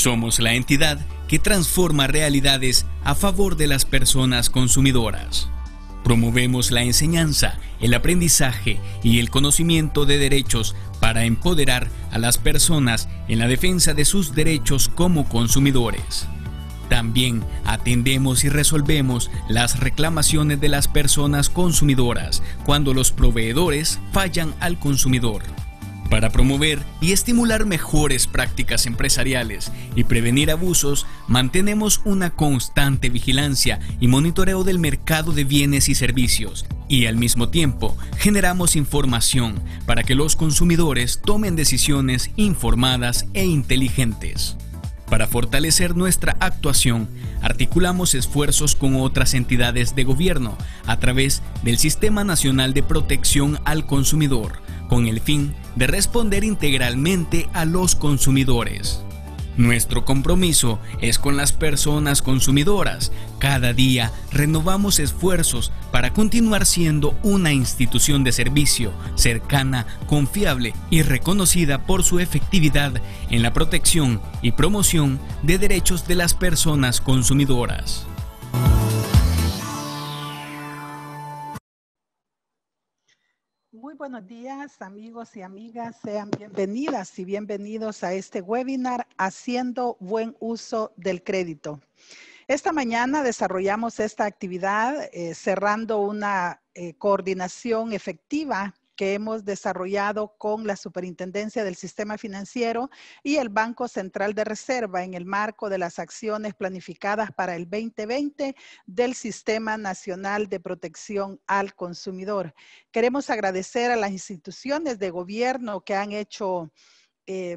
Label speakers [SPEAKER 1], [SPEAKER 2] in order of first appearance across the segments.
[SPEAKER 1] Somos la entidad que transforma realidades a favor de las personas consumidoras. Promovemos la enseñanza, el aprendizaje y el conocimiento de derechos para empoderar a las personas en la defensa de sus derechos como consumidores. También atendemos y resolvemos las reclamaciones de las personas consumidoras cuando los proveedores fallan al consumidor. Para promover y estimular mejores prácticas empresariales y prevenir abusos, mantenemos una constante vigilancia y monitoreo del mercado de bienes y servicios y al mismo tiempo generamos información para que los consumidores tomen decisiones informadas e inteligentes. Para fortalecer nuestra actuación, articulamos esfuerzos con otras entidades de gobierno a través del Sistema Nacional de Protección al Consumidor, con el fin de responder integralmente a los consumidores. Nuestro compromiso es con las personas consumidoras. Cada día renovamos esfuerzos para continuar siendo una institución de servicio cercana, confiable y reconocida por su efectividad en la protección y promoción de derechos de las personas consumidoras.
[SPEAKER 2] Muy buenos días, amigos y amigas. Sean bienvenidas y bienvenidos a este webinar Haciendo buen uso del crédito. Esta mañana desarrollamos esta actividad eh, cerrando una eh, coordinación efectiva que hemos desarrollado con la Superintendencia del Sistema Financiero y el Banco Central de Reserva en el marco de las acciones planificadas para el 2020 del Sistema Nacional de Protección al Consumidor. Queremos agradecer a las instituciones de gobierno que han hecho... Eh,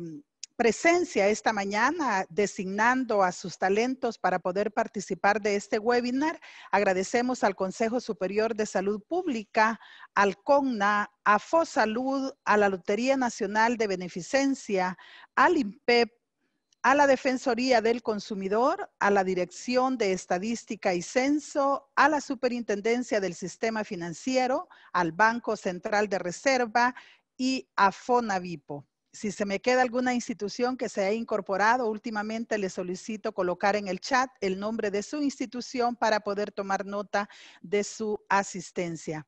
[SPEAKER 2] presencia esta mañana designando a sus talentos para poder participar de este webinar. Agradecemos al Consejo Superior de Salud Pública, al CONNA, a FOSALUD, a la Lotería Nacional de Beneficencia, al INPEP, a la Defensoría del Consumidor, a la Dirección de Estadística y Censo, a la Superintendencia del Sistema Financiero, al Banco Central de Reserva y a FONAVIPO. Si se me queda alguna institución que se ha incorporado últimamente, le solicito colocar en el chat el nombre de su institución para poder tomar nota de su asistencia.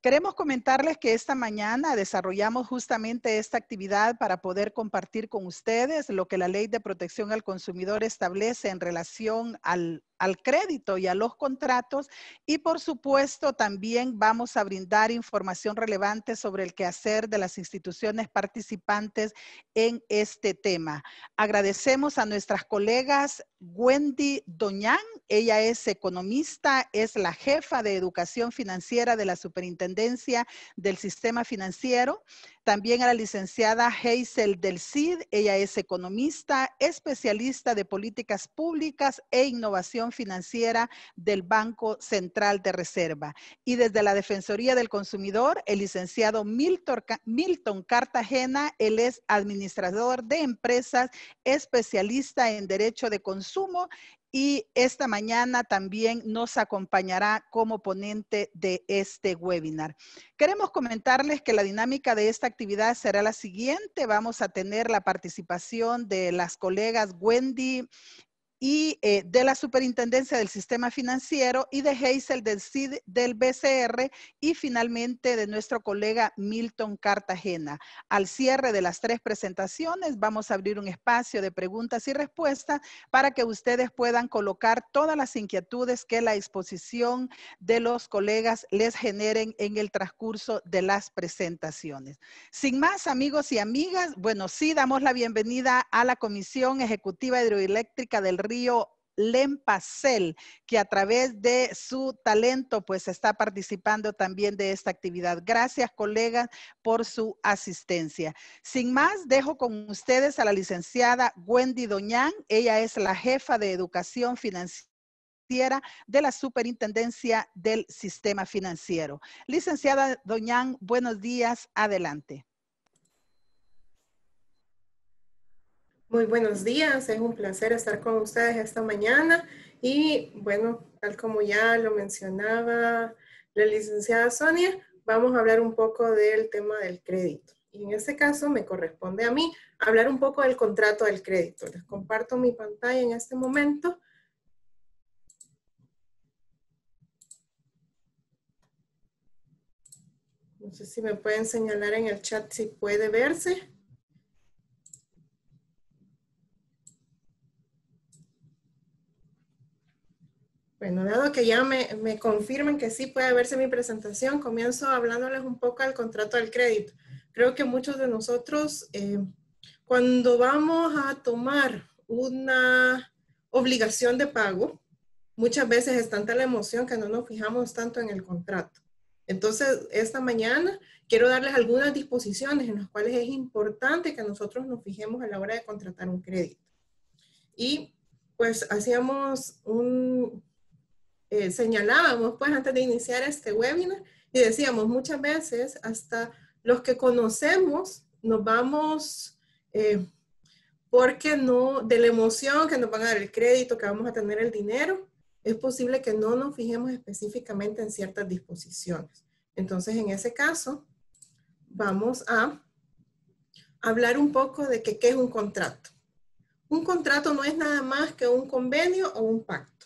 [SPEAKER 2] Queremos comentarles que esta mañana desarrollamos justamente esta actividad para poder compartir con ustedes lo que la Ley de Protección al Consumidor establece en relación al, crédito y a los contratos y por supuesto también vamos a brindar información relevante sobre el quehacer de las instituciones participantes en este tema. Agradecemos a nuestras colegas Wendy Doñán. Ella es economista, es la jefa de educación financiera de la Superintendencia del Sistema Financiero. También a la licenciada Hazel del CID. Ella es economista, especialista de políticas públicas e innovación financiera del Banco Central de Reserva. Y desde la Defensoría del Consumidor, el licenciado Milton, Milton Cartagena. Él es administrador de empresas, especialista en derecho de consumo sumo y esta mañana también nos acompañará como ponente de este webinar. Queremos comentarles que la dinámica de esta actividad será la siguiente. Vamos a tener la participación de las colegas Wendy y eh, de la Superintendencia del Sistema Financiero y de Hazel del del BCR y finalmente de nuestro colega Milton Cartagena. Al cierre de las tres presentaciones vamos a abrir un espacio de preguntas y respuestas para que ustedes puedan colocar todas las inquietudes que la exposición de los colegas les generen en el transcurso de las presentaciones. Sin más, amigos y amigas, bueno, sí damos la bienvenida a la Comisión Ejecutiva Hidroeléctrica del río Lempacel, que a través de su talento pues está participando también de esta actividad. Gracias, colegas, por su asistencia. Sin más, dejo con ustedes a la licenciada Wendy Doñán. Ella es la jefa de educación financiera de la Superintendencia del Sistema Financiero. Licenciada Doñán, buenos días, adelante.
[SPEAKER 3] Muy buenos días, es un placer estar con ustedes esta mañana y bueno, tal como ya lo mencionaba la licenciada Sonia, vamos a hablar un poco del tema del crédito. Y en este caso me corresponde a mí hablar un poco del contrato del crédito. Les comparto mi pantalla en este momento. No sé si me pueden señalar en el chat si puede verse. Bueno, dado que ya me, me confirman que sí puede verse mi presentación, comienzo hablándoles un poco del contrato del crédito. Creo que muchos de nosotros, eh, cuando vamos a tomar una obligación de pago, muchas veces es tanta la emoción que no nos fijamos tanto en el contrato. Entonces, esta mañana quiero darles algunas disposiciones en las cuales es importante que nosotros nos fijemos a la hora de contratar un crédito. Y pues hacíamos un, eh, señalábamos pues antes de iniciar este webinar y decíamos muchas veces hasta los que conocemos nos vamos eh, porque no de la emoción que nos van a dar el crédito, que vamos a tener el dinero, es posible que no nos fijemos específicamente en ciertas disposiciones. Entonces, en ese caso, vamos a hablar un poco de que, qué es un contrato. Un contrato no es nada más que un convenio o un pacto.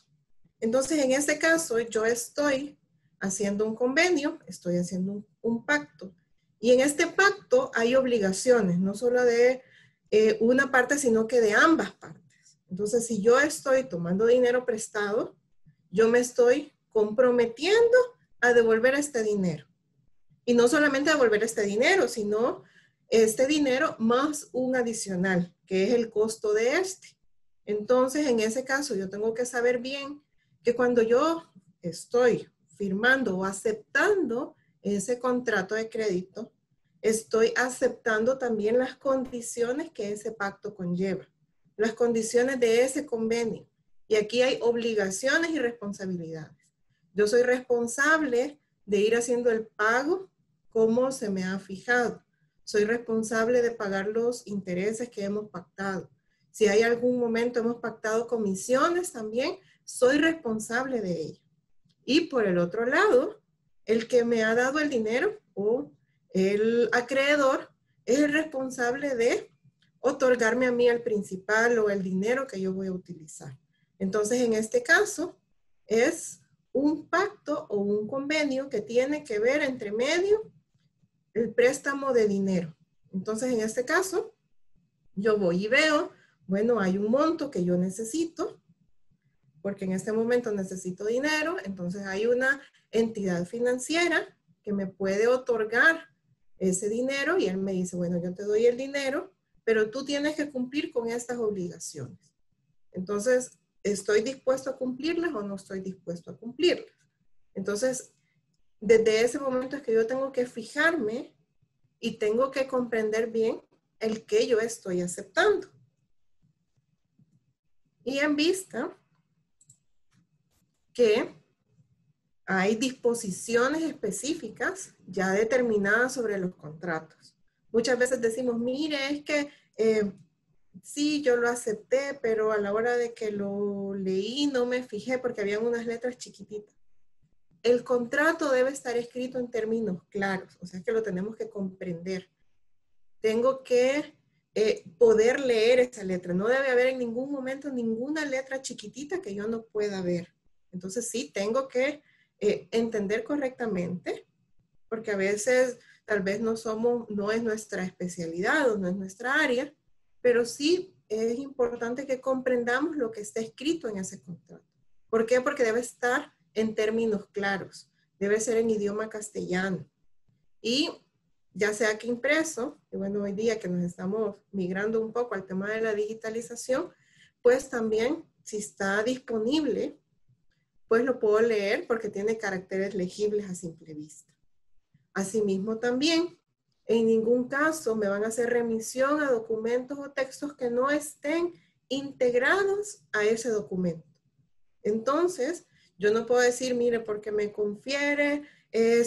[SPEAKER 3] Entonces, en este caso, yo estoy haciendo un convenio, estoy haciendo un, pacto. Y en este pacto hay obligaciones, no solo de eh, una parte, sino que de ambas partes. Entonces, si yo estoy tomando dinero prestado, yo me estoy comprometiendo a devolver este dinero. Y no solamente devolver este dinero, sino este dinero más un adicional, que es el costo de este. Entonces, en ese caso, yo tengo que saber bien que cuando yo estoy firmando o aceptando ese contrato de crédito, estoy aceptando también las condiciones que ese pacto conlleva, las condiciones de ese convenio. Y aquí hay obligaciones y responsabilidades. Yo soy responsable de ir haciendo el pago como se me ha fijado. Soy responsable de pagar los intereses que hemos pactado. Si hay algún momento hemos pactado comisiones también, soy responsable de ello. Y por el otro lado, el que me ha dado el dinero o el acreedor es el responsable de otorgarme a mí el principal o el dinero que yo voy a utilizar. Entonces, en este caso, es un pacto o un convenio que tiene que ver entre medio el préstamo de dinero. Entonces, en este caso, yo voy y veo, bueno, hay un monto que yo necesito, porque en este momento necesito dinero, entonces hay una entidad financiera que me puede otorgar ese dinero y él me dice, bueno, yo te doy el dinero, pero tú tienes que cumplir con estas obligaciones. Entonces, ¿estoy dispuesto a cumplirlas o no estoy dispuesto a cumplirlas? Entonces, desde ese momento es que yo tengo que fijarme y tengo que comprender bien el que yo estoy aceptando. Y en vista que hay disposiciones específicas ya determinadas sobre los contratos. Muchas veces decimos, mire, es que eh, sí, yo lo acepté, pero a la hora de que lo leí no me fijé porque había unas letras chiquititas. El contrato debe estar escrito en términos claros, o sea que lo tenemos que comprender. Tengo que eh, poder leer esa letra. No debe haber en ningún momento ninguna letra chiquitita que yo no pueda ver. Entonces sí, tengo que eh, entender correctamente, porque a veces tal vez no somos, no es nuestra especialidad o no es nuestra área, pero sí es importante que comprendamos lo que está escrito en ese contrato. ¿Por qué? Porque debe estar en términos claros, debe ser en idioma castellano. Y ya sea que impreso, y bueno, hoy día que nos estamos migrando un poco al tema de la digitalización, pues también si está disponible pues lo puedo leer porque tiene caracteres legibles a simple vista. Asimismo también, en ningún caso me van a hacer remisión a documentos o textos que no estén integrados a ese documento. Entonces, yo no puedo decir, mire, porque me confiere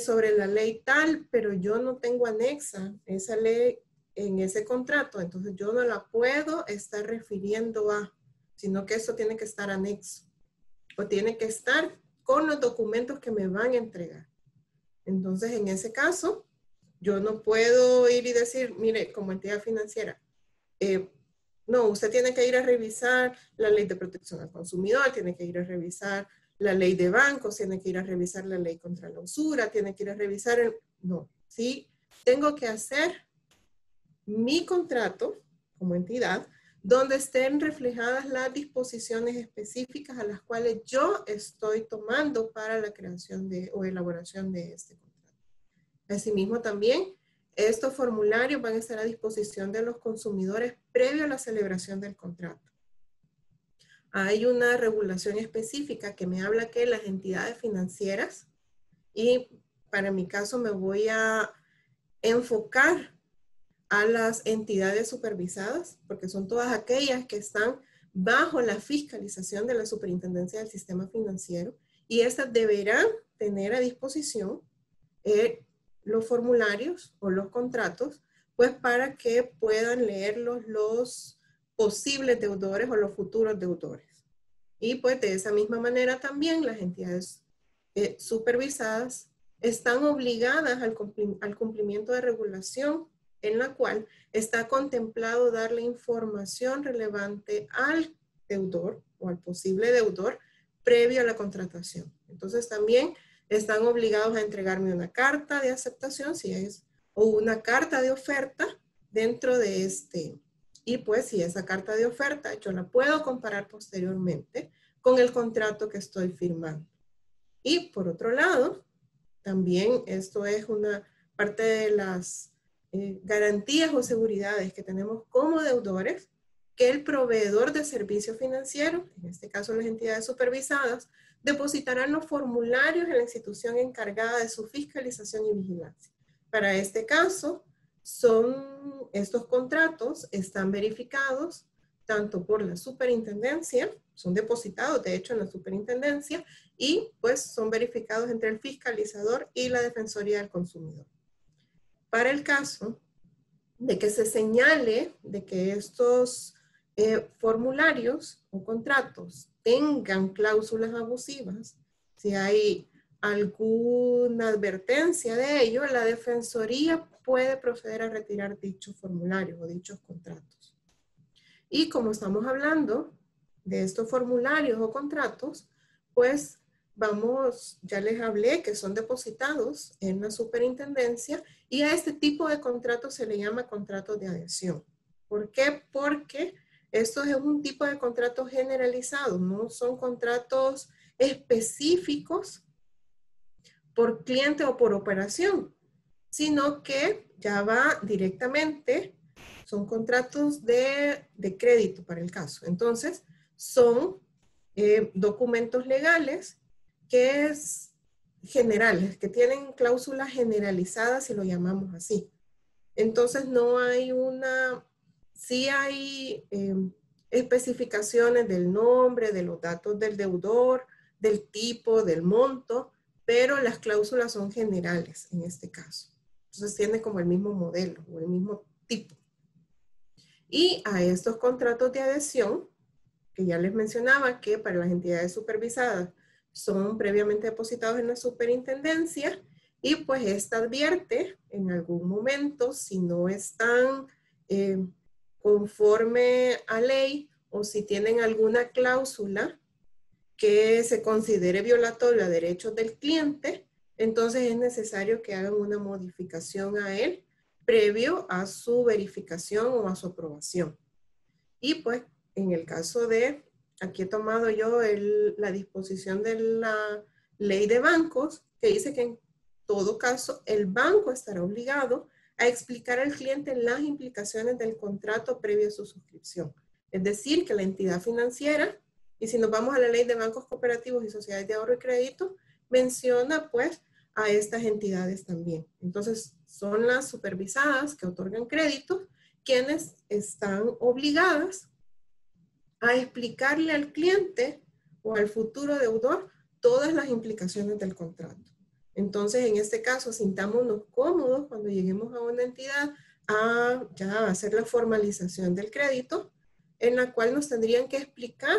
[SPEAKER 3] sobre la ley tal, pero yo no tengo anexa esa ley en ese contrato, entonces yo no la puedo estar refiriendo a, sino que eso tiene que estar anexo o tiene que estar con los documentos que me van a entregar. Entonces, en ese caso, yo no puedo ir y decir, mire, como entidad financiera, eh, no, usted tiene que ir a revisar la ley de protección al consumidor, tiene que ir a revisar la ley de bancos, tiene que ir a revisar la ley contra la usura, tiene que ir a revisar el... No, sí, tengo que hacer mi contrato como entidad donde estén reflejadas las disposiciones específicas a las cuales yo estoy tomando para la creación de, o elaboración de este contrato. Asimismo, también estos formularios van a estar a disposición de los consumidores previo a la celebración del contrato. Hay una regulación específica que me habla que las entidades financieras, y para mi caso me voy a enfocar a las entidades supervisadas, porque son todas aquellas que están bajo la fiscalización de la Superintendencia del Sistema Financiero y estas deberán tener a disposición eh, los formularios o los contratos, pues para que puedan leerlos los posibles deudores o los futuros deudores. Y pues de esa misma manera también las entidades eh, supervisadas están obligadas al cumplimiento de regulación en la cual está contemplado darle información relevante al deudor o al posible deudor previo a la contratación. Entonces también están obligados a entregarme una carta de aceptación, si es, o una carta de oferta dentro de este. Y pues si esa carta de oferta yo la puedo comparar posteriormente con el contrato que estoy firmando. Y por otro lado, también esto es una parte de las eh, garantías o seguridades que tenemos como deudores que el proveedor de servicios financieros, en este caso las entidades supervisadas, depositarán los formularios en la institución encargada de su fiscalización y vigilancia. Para este caso, son estos contratos están verificados tanto por la superintendencia, son depositados de hecho en la superintendencia y pues son verificados entre el fiscalizador y la Defensoría del Consumidor el caso de que se señale de que estos eh, formularios o contratos tengan cláusulas abusivas, si hay alguna advertencia de ello, la Defensoría puede proceder a retirar dichos formularios o dichos contratos. Y como estamos hablando de estos formularios o contratos, pues vamos, ya les hablé que son depositados en la superintendencia y a este tipo de contrato se le llama contrato de adhesión. ¿Por qué? Porque esto es un tipo de contrato generalizado, no son contratos específicos por cliente o por operación, sino que ya va directamente, son contratos de, de crédito para el caso. Entonces, son eh, documentos legales que es general, que tienen cláusulas generalizadas, si lo llamamos así. Entonces no hay una, sí hay em, especificaciones del nombre, de los datos del deudor, del tipo, del monto, pero las cláusulas son generales en este caso. Entonces tiene como el mismo modelo o el mismo tipo. Y a estos contratos de adhesión, que ya les mencionaba que para las entidades supervisadas son previamente depositados en la superintendencia y pues esta advierte en algún momento si no están eh, conforme a ley o si tienen alguna cláusula que se considere violatoria a derechos del cliente, entonces es necesario que hagan una modificación a él previo a su verificación o a su aprobación. Y pues en el caso de aquí he tomado yo la disposición de la ley de bancos que dice que en todo caso el banco estará obligado a explicar al cliente las implicaciones del contrato previo a su suscripción. Es decir, que la entidad financiera, y si nos vamos a la ley de bancos cooperativos y sociedades de ahorro y crédito, menciona pues a estas entidades también. Entonces, son las supervisadas que otorgan créditos quienes están obligadas a explicarle al cliente o al futuro deudor todas las implicaciones del contrato. Entonces, en este caso, sintámonos cómodos cuando lleguemos a una entidad a ya hacer la formalización del crédito, en la cual nos tendrían que explicar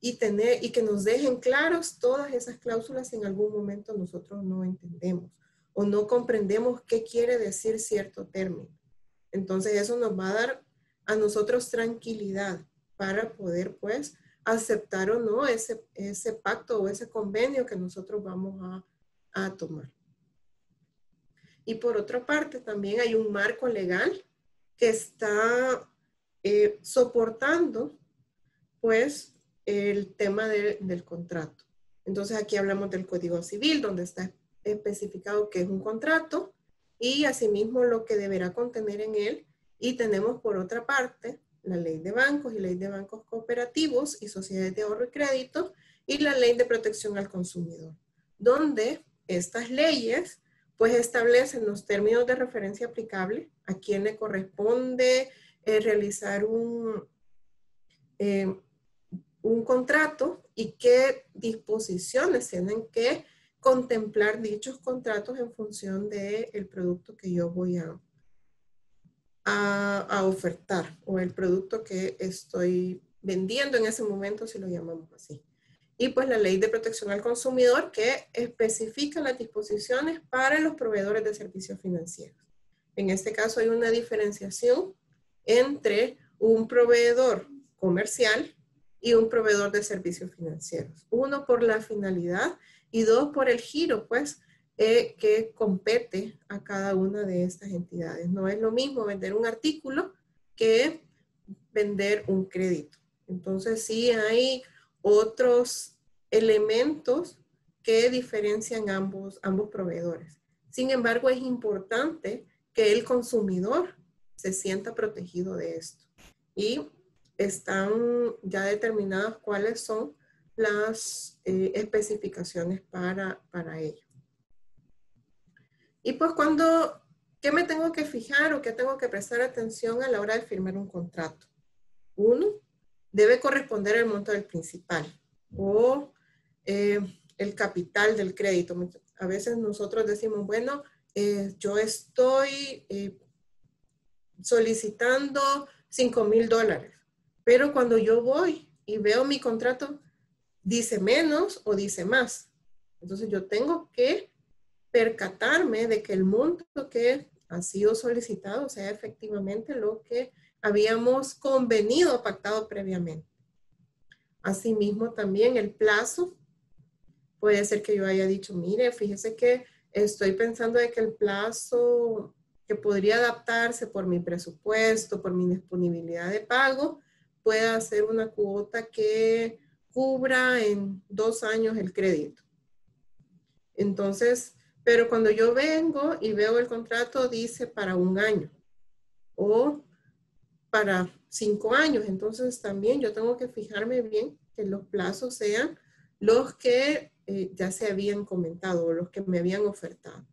[SPEAKER 3] y, tener, y que nos dejen claros todas esas cláusulas si en algún momento nosotros no entendemos o no comprendemos qué quiere decir cierto término. Entonces eso nos va a dar a nosotros tranquilidad para poder pues aceptar o no ese, pacto o ese convenio que nosotros vamos a, tomar. Y por otra parte, también hay un marco legal que está eh, soportando pues el tema del contrato. Entonces aquí hablamos del Código Civil, donde está especificado que es un contrato y asimismo lo que deberá contener en él. Y tenemos por otra parte la ley de bancos y ley de bancos cooperativos y sociedades de ahorro y crédito y la ley de protección al consumidor, donde estas leyes pues establecen los términos de referencia aplicable, a quién le corresponde eh, realizar un, eh, un contrato y qué disposiciones tienen que contemplar dichos contratos en función del el producto que yo voy a, a, ofertar o el producto que estoy vendiendo en ese momento, si lo llamamos así. Y pues la ley de protección al consumidor que especifica las disposiciones para los proveedores de servicios financieros. En este caso hay una diferenciación entre un proveedor comercial y un proveedor de servicios financieros. Uno por la finalidad y dos por el giro, pues, eh, que compete a cada una de estas entidades. No es lo mismo vender un artículo que vender un crédito. Entonces sí hay otros elementos que diferencian ambos, ambos proveedores. Sin embargo, es importante que el consumidor se sienta protegido de esto. Y están ya determinadas cuáles son las eh, especificaciones para, para ello. Y pues cuando, ¿qué me tengo que fijar o qué tengo que prestar atención a la hora de firmar un contrato? Uno, debe corresponder el monto del principal o eh, el capital del crédito. A veces nosotros decimos, bueno, eh, yo estoy eh, solicitando 5 mil dólares, pero cuando yo voy y veo mi contrato, dice menos o dice más. Entonces yo tengo que percatarme de que el monto que ha sido solicitado sea efectivamente lo que habíamos convenido, pactado previamente. Asimismo, también el plazo. Puede ser que yo haya dicho, mire, fíjese que estoy pensando de que el plazo que podría adaptarse por mi presupuesto, por mi disponibilidad de pago, pueda ser una cuota que cubra en dos años el crédito. Entonces, pero cuando yo vengo y veo el contrato, dice para un año o para cinco años. Entonces también yo tengo que fijarme bien que los plazos sean los que eh, ya se habían comentado o los que me habían ofertado.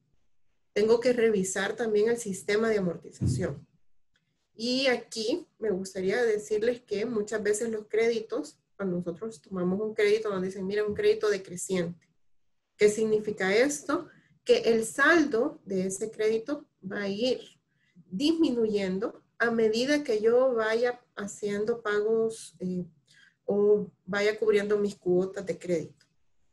[SPEAKER 3] Tengo que revisar también el sistema de amortización. Y aquí me gustaría decirles que muchas veces los créditos, cuando nosotros tomamos un crédito, nos dicen, mira, un crédito decreciente. ¿Qué significa esto? que el saldo de ese crédito va a ir disminuyendo a medida que yo vaya haciendo pagos eh, o vaya cubriendo mis cuotas de crédito.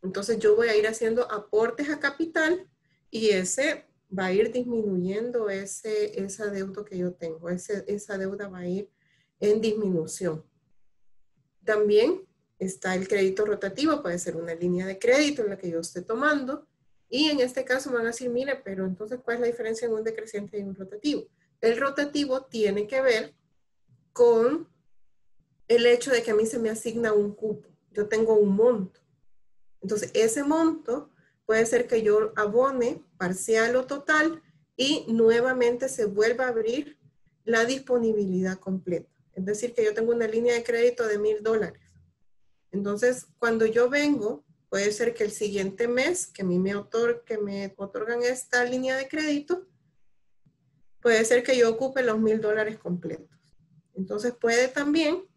[SPEAKER 3] Entonces yo voy a ir haciendo aportes a capital y ese va a ir disminuyendo ese, esa deuda que yo tengo, esa deuda va a ir en disminución. También está el crédito rotativo, puede ser una línea de crédito en la que yo esté tomando y en este caso van a decir, mire, pero entonces, ¿cuál es la diferencia en un decreciente y un rotativo? El rotativo tiene que ver con el hecho de que a mí se me asigna un cupo. Yo tengo un monto. Entonces, ese monto puede ser que yo abone parcial o total y nuevamente se vuelva a abrir la disponibilidad completa. Es decir, que yo tengo una línea de crédito de mil dólares. Entonces, cuando yo vengo puede ser que el siguiente mes que a me, otorguen me otorgan esta línea de crédito, puede ser que yo ocupe los mil dólares completos. Entonces puede también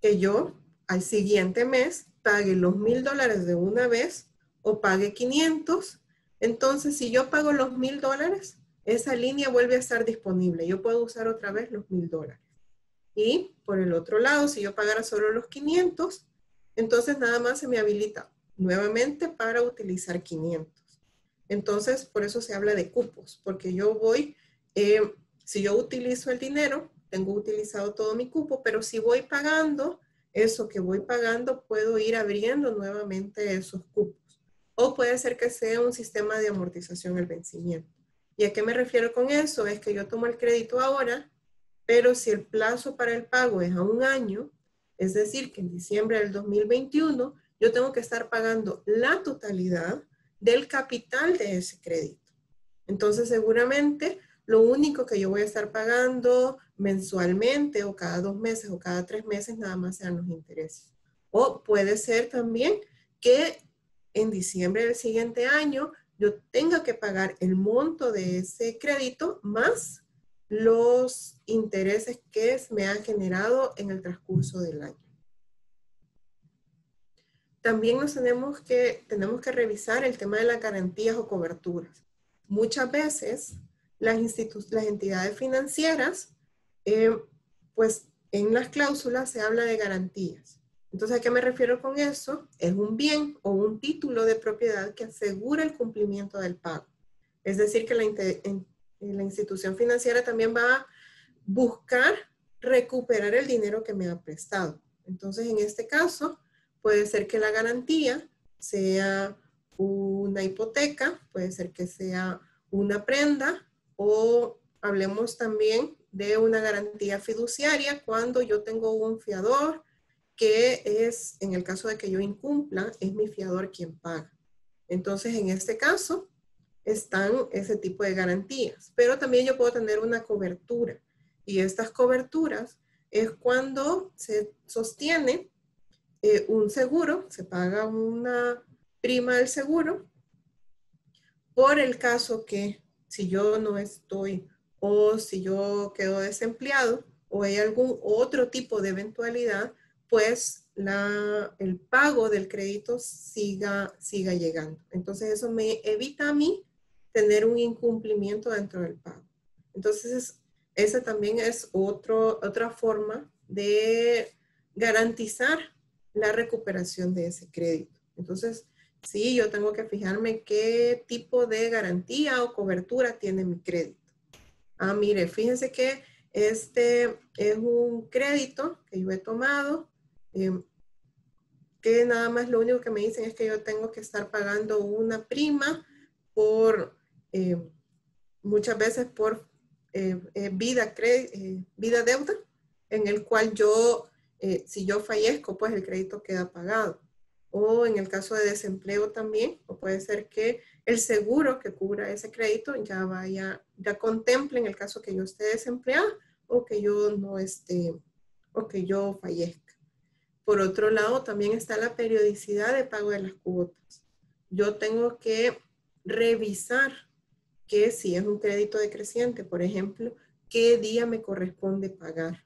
[SPEAKER 3] que yo al siguiente mes pague los mil dólares de una vez o pague 500. Entonces, si yo pago los mil dólares, esa línea vuelve a estar disponible. Yo puedo usar otra vez los mil dólares. Y por el otro lado, si yo pagara solo los 500, entonces nada más se me habilita nuevamente para utilizar 500. Entonces, por eso se habla de cupos, porque yo voy, eh, si yo utilizo el dinero, tengo utilizado todo mi cupo, pero si voy pagando eso que voy pagando, puedo ir abriendo nuevamente esos cupos. O puede ser que sea un sistema de amortización el vencimiento. ¿Y a qué me refiero con eso? Es que yo tomo el crédito ahora, pero si el plazo para el pago es a un año, es decir, que en diciembre del 2021 yo tengo que estar pagando la totalidad del capital de ese crédito. Entonces, seguramente lo único que yo voy a estar pagando mensualmente o cada dos meses o cada tres meses nada más sean los intereses. O puede ser también que en diciembre del siguiente año yo tenga que pagar el monto de ese crédito más los intereses que me han generado en el transcurso del año. También nos tenemos que, tenemos que revisar el tema de las garantías o coberturas. Muchas veces las, las entidades financieras, eh, pues en las cláusulas se habla de garantías. Entonces, ¿a qué me refiero con eso? Es un bien o un título de propiedad que asegura el cumplimiento del pago. Es decir, que la institución financiera también va a buscar recuperar el dinero que me ha prestado. Entonces, en este caso, Puede ser que la garantía sea una hipoteca, puede ser que sea una prenda o hablemos también de una garantía fiduciaria cuando yo tengo un fiador que es, en el caso de que yo incumpla, es mi fiador quien paga. Entonces, en este caso, están ese tipo de garantías, pero también yo puedo tener una cobertura y estas coberturas es cuando se sostiene eh, un seguro, se paga una prima del seguro por el caso que si yo no estoy o si yo quedo desempleado o hay algún otro tipo de eventualidad, pues la, el pago del crédito siga, siga llegando. Entonces eso me evita a mí tener un incumplimiento dentro del pago. Entonces esa también es otro, otra forma de garantizar la recuperación de ese crédito. Entonces, sí, yo tengo que fijarme qué tipo de garantía o cobertura tiene mi crédito. Ah, mire, fíjense que este es un crédito que yo he tomado, em, que nada más lo único que me dicen es que yo tengo que estar pagando una prima por, em, muchas veces por eh, eh, vida, eh, vida deuda, en el cual yo eh, si yo fallezco, pues el crédito queda pagado. O en el caso de desempleo también, o puede ser que el seguro que cubra ese crédito ya vaya, ya contemple en el caso que yo esté desempleada o que yo no esté, o que yo fallezca. Por otro lado, también está la periodicidad de pago de las cuotas. Yo tengo que revisar que si es un crédito decreciente, por ejemplo, qué día me corresponde pagar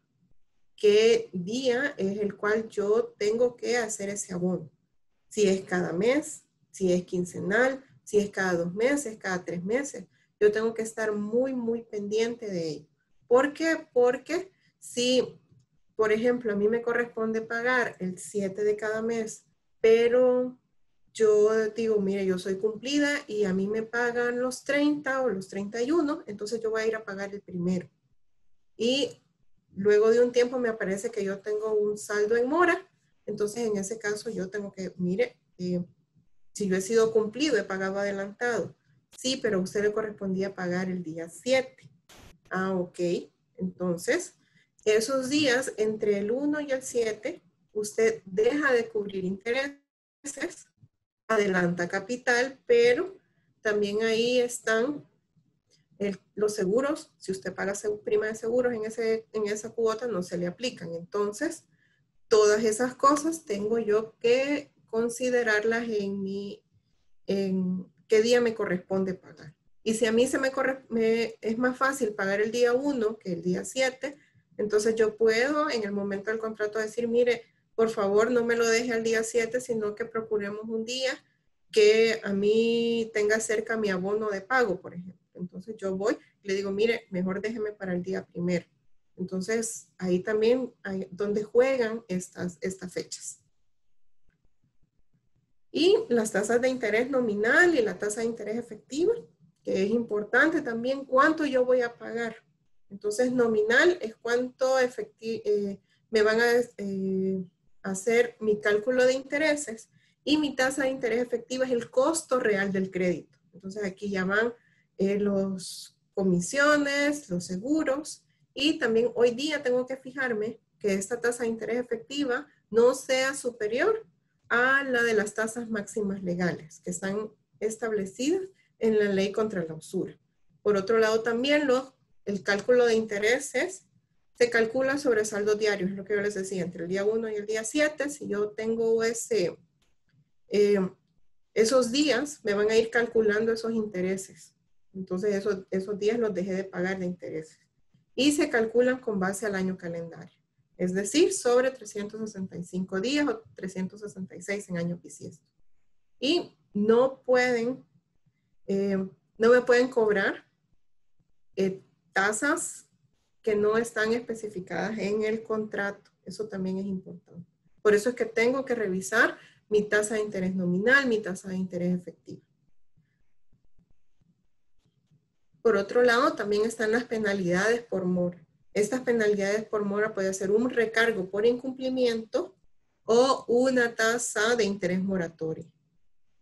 [SPEAKER 3] qué día es el cual yo tengo que hacer ese abono. Si es cada mes, si es quincenal, si es cada dos meses, cada tres meses. Yo tengo que estar muy, muy pendiente de ello. ¿Por qué? Porque si, por ejemplo, a mí me corresponde pagar el 7 de cada mes, pero yo digo, mire, yo soy cumplida y a mí me pagan los 30 o los 31, entonces yo voy a ir a pagar el primero. Y Luego de un tiempo me aparece que yo tengo un saldo en mora, entonces en ese caso yo tengo que, mire, eh, si yo he sido cumplido, he pagado adelantado. Sí, pero a usted le correspondía pagar el día 7. Ah, ok. Entonces, esos días entre el 1 y el 7, usted deja de cubrir intereses, adelanta capital, pero también ahí están los seguros, si usted paga prima de seguros en, ese, en esa cuota, no se le aplican. Entonces, todas esas cosas tengo yo que considerarlas en mi, en qué día me corresponde pagar. Y si a mí se me, es más fácil pagar el día 1 que el día 7, entonces yo puedo en el momento del contrato decir, mire, por favor no me lo deje al día 7, sino que procuremos un día que a mí tenga cerca mi abono de pago, por ejemplo. Entonces yo voy y le digo, mire, mejor déjeme para el día primero. Entonces ahí también hay donde juegan estas, estas fechas. Y las tasas de interés nominal y la tasa de interés efectiva, que es importante también cuánto yo voy a pagar. Entonces nominal es cuánto eh, me van a eh, hacer mi cálculo de intereses y mi tasa de interés efectiva es el costo real del crédito. Entonces aquí ya van eh, los comisiones, los seguros y también hoy día tengo que fijarme que esta tasa de interés efectiva no sea superior a la de las tasas máximas legales que están establecidas en la ley contra la usura. Por otro lado, también el cálculo de intereses se calcula sobre saldos diarios, Es lo que yo les decía, entre el día 1 y el día 7, si yo tengo ese, eh, esos días, me van a ir calculando esos intereses. Entonces esos, esos días los dejé de pagar de intereses. Y se calculan con base al año calendario, es decir, sobre 365 días o 366 en año bisiesto. Y no pueden, eh, no me pueden cobrar eh, tasas que no están especificadas en el contrato. Eso también es importante. Por eso es que tengo que revisar mi tasa de interés nominal, mi tasa de interés efectivo. Por otro lado, también están las penalidades por mora. Estas penalidades por mora puede ser un recargo por incumplimiento o una tasa de interés moratorio.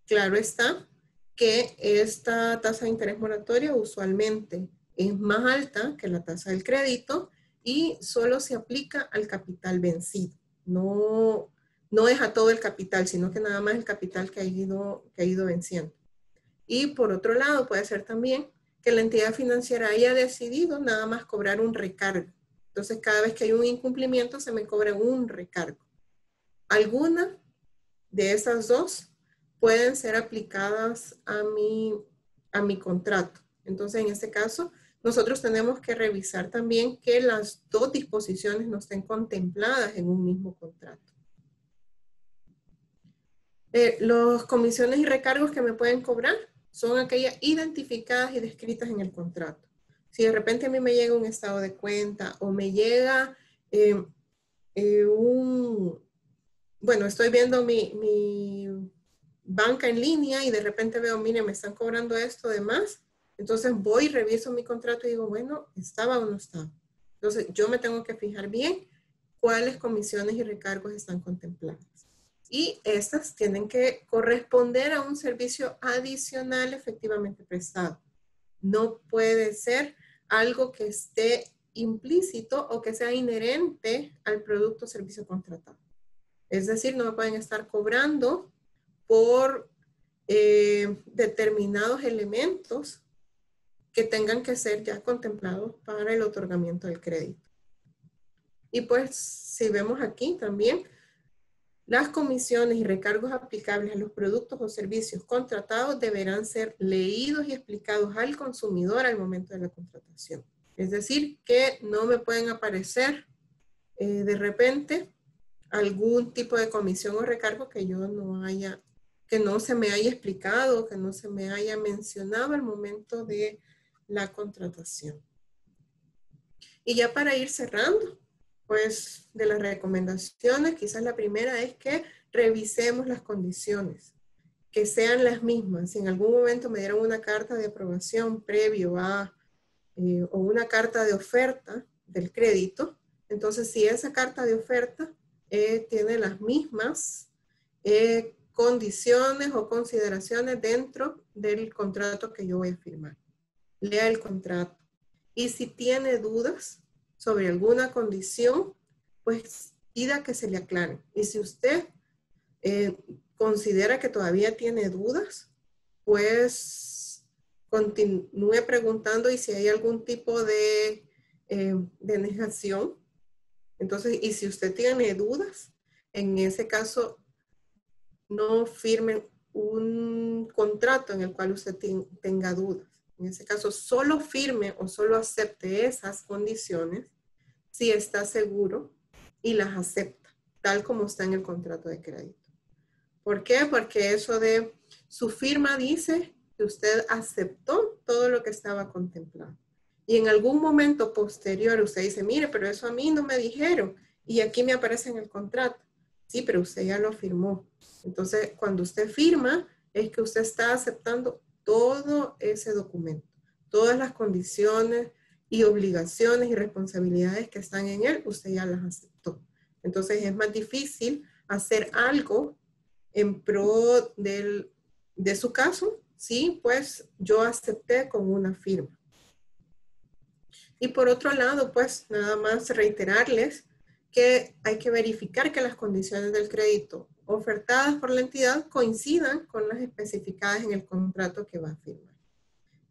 [SPEAKER 3] Claro está que esta tasa de interés moratorio usualmente es más alta que la tasa del crédito y solo se aplica al capital vencido. No, no es a todo el capital, sino que nada más el capital que ha ido, que ha ido venciendo. Y por otro lado, puede ser también que la entidad financiera haya decidido nada más cobrar un recargo. Entonces, cada vez que hay un incumplimiento, se me cobra un recargo. Alguna de esas dos pueden ser aplicadas a mi, a mi contrato. Entonces, en este caso, nosotros tenemos que revisar también que las dos disposiciones no estén contempladas en un mismo contrato. Eh, los comisiones y recargos que me pueden cobrar son aquellas identificadas y descritas en el contrato. Si de repente a mí me llega un estado de cuenta o me llega em, eh, un, bueno, estoy viendo mi, banca en línea y de repente veo, mire, me están cobrando esto de más, entonces voy, reviso mi contrato y digo, bueno, estaba o no estaba. Entonces yo me tengo que fijar bien cuáles comisiones y recargos están contemplados y estas tienen que corresponder a un servicio adicional efectivamente prestado. No puede ser algo que esté implícito o que sea inherente al producto o servicio contratado. Es decir, no pueden estar cobrando por eh, determinados elementos que tengan que ser ya contemplados para el otorgamiento del crédito. Y pues si vemos aquí también, las comisiones y recargos aplicables a los productos o servicios contratados deberán ser leídos y explicados al consumidor al momento de la contratación. Es decir, que no me pueden aparecer eh, de repente algún tipo de comisión o recargo que yo no haya, que no se me haya explicado, que no se me haya mencionado al momento de la contratación. Y ya para ir cerrando, pues, de las recomendaciones, quizás la primera es que revisemos las condiciones, que sean las mismas. Si en algún momento me dieron una carta de aprobación previo a eh, o una carta de oferta del crédito, entonces si esa carta de oferta eh, tiene las mismas eh, condiciones o consideraciones dentro del contrato que yo voy a firmar. Lea el contrato. Y si tiene dudas, sobre alguna condición, pues pida que se le aclare. Y si usted eh, considera que todavía tiene dudas, pues continúe preguntando y si hay algún tipo de, eh, de negación. Entonces, y si usted tiene dudas, en ese caso no firme un contrato en el cual usted tenga dudas. En ese caso, solo firme o solo acepte esas condiciones si está seguro y las acepta, tal como está en el contrato de crédito. ¿Por qué? Porque eso de su firma dice que usted aceptó todo lo que estaba contemplado. Y en algún momento posterior usted dice, mire, pero eso a mí no me dijeron y aquí me aparece en el contrato. Sí, pero usted ya lo firmó. Entonces, cuando usted firma, es que usted está aceptando todo ese documento, todas las condiciones, y obligaciones y responsabilidades que están en él, usted ya las aceptó. Entonces es más difícil hacer algo en pro de su caso, sí, pues yo acepté con una firma. Y por otro lado, pues nada más reiterarles que hay que verificar que las condiciones del crédito ofertadas por la entidad coincidan con las especificadas en el contrato que va a firmar.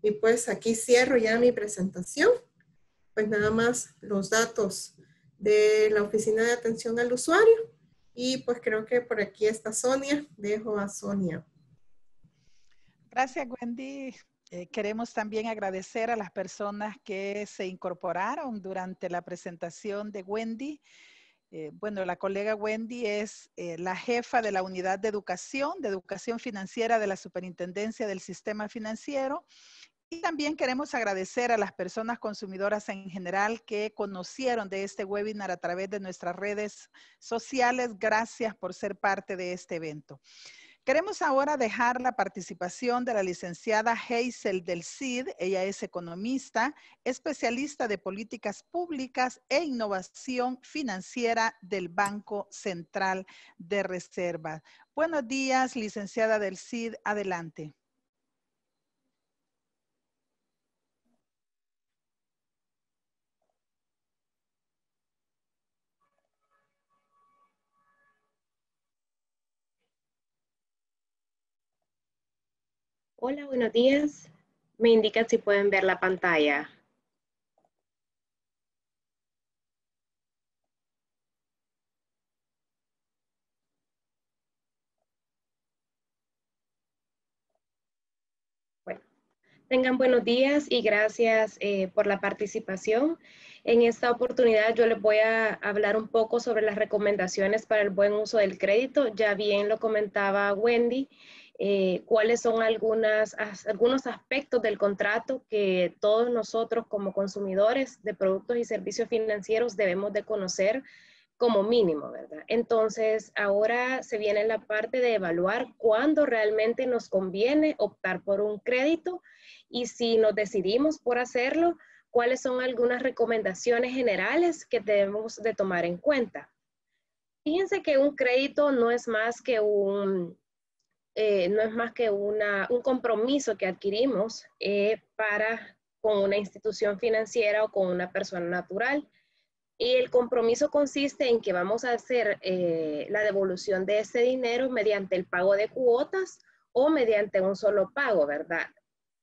[SPEAKER 3] Y pues aquí cierro ya mi presentación. Pues nada más los datos de la Oficina de Atención al Usuario. Y pues creo que por aquí está Sonia. Dejo a Sonia. Gracias,
[SPEAKER 2] Wendy. Eh, queremos también agradecer a las personas que se incorporaron durante la presentación de Wendy. Eh, bueno, la colega Wendy es eh, la jefa de la unidad de educación, de educación financiera de la Superintendencia del Sistema Financiero también queremos agradecer a las personas consumidoras en general que conocieron de este webinar a través de nuestras redes sociales. Gracias por ser parte de este evento. Queremos ahora dejar la participación de la licenciada Hazel del CID. Ella es economista, especialista de políticas públicas e innovación financiera del Banco Central de Reserva. Buenos días, licenciada del CID. Adelante.
[SPEAKER 4] Hola, buenos días. Me indican si pueden ver la pantalla. Bueno, tengan buenos días y gracias eh, por la participación. En esta oportunidad yo les voy a hablar un poco sobre las recomendaciones para el buen uso del crédito. Ya bien lo comentaba Wendy. Eh, cuáles son algunas, algunos aspectos del contrato que todos nosotros como consumidores de productos y servicios financieros debemos de conocer
[SPEAKER 1] como mínimo,
[SPEAKER 4] ¿verdad? Entonces, ahora se viene la parte de evaluar cuándo realmente nos conviene optar por un crédito y si nos decidimos por hacerlo, cuáles son algunas recomendaciones generales que debemos de tomar en cuenta. Fíjense que un crédito no es más que un eh, no es más que un compromiso que adquirimos eh, para con una institución financiera o con una persona natural. Y el compromiso consiste en que vamos a hacer eh, la devolución de ese dinero mediante el pago de cuotas o mediante un solo pago, ¿verdad?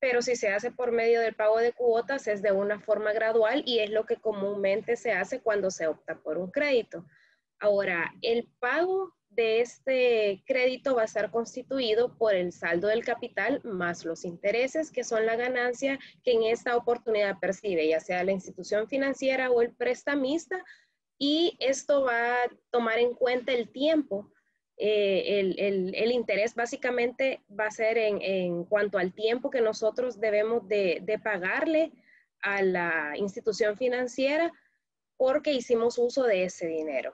[SPEAKER 4] Pero si se hace por medio del pago de cuotas es de una forma gradual y es lo que comúnmente se hace cuando se opta por un crédito. Ahora, el pago este crédito va a ser constituido por el saldo del capital más los intereses, que son la ganancia que en esta oportunidad percibe, ya sea la institución financiera o el prestamista, y esto va a tomar en cuenta el tiempo. Eh, el, interés básicamente va a ser en, cuanto al tiempo que nosotros debemos de pagarle a la institución financiera porque hicimos uso de ese dinero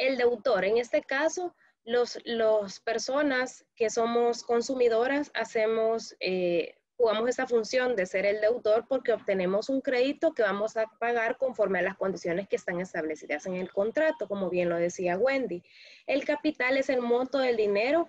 [SPEAKER 4] el deudor, En este caso, las personas que somos consumidoras hacemos, eh, jugamos esa función de ser el deudor porque obtenemos un crédito que vamos a pagar conforme a las condiciones que están establecidas en el contrato, como bien lo decía Wendy. El capital es el monto del dinero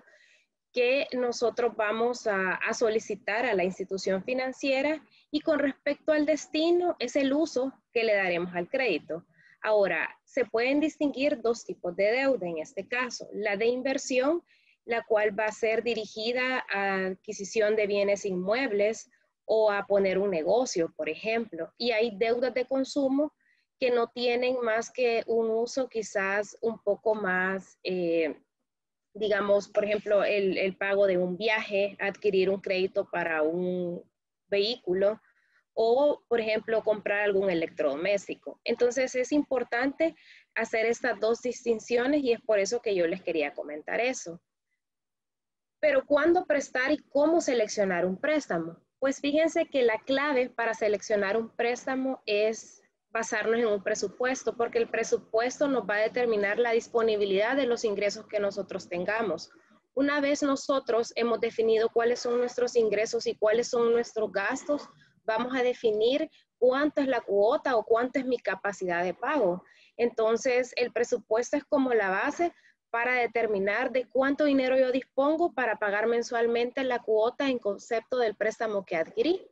[SPEAKER 4] que nosotros vamos a, solicitar a la institución financiera y con respecto al destino es el uso que le daremos al crédito. Ahora, se pueden distinguir dos tipos de deuda en este caso. La de inversión, la cual va a ser dirigida a adquisición de bienes inmuebles o a poner un negocio, por ejemplo. Y hay deudas de consumo que no tienen más que un uso quizás un poco más, eh, digamos, por ejemplo, el pago de un viaje, adquirir un crédito para un vehículo o, por ejemplo, comprar algún electrodoméstico. Entonces es importante hacer estas dos distinciones y es por eso que yo les quería comentar eso. Pero ¿cuándo prestar y cómo seleccionar un préstamo? Pues fíjense que la clave para seleccionar un préstamo es basarnos en un presupuesto, porque el presupuesto nos va a determinar la disponibilidad de los ingresos que nosotros tengamos. Una vez nosotros hemos definido cuáles son nuestros ingresos y cuáles son nuestros gastos, vamos a definir cuánto es la cuota o cuánto es mi capacidad de pago. Entonces, el presupuesto es como la base para determinar de cuánto dinero yo dispongo para pagar mensualmente la cuota en concepto del préstamo que adquirí.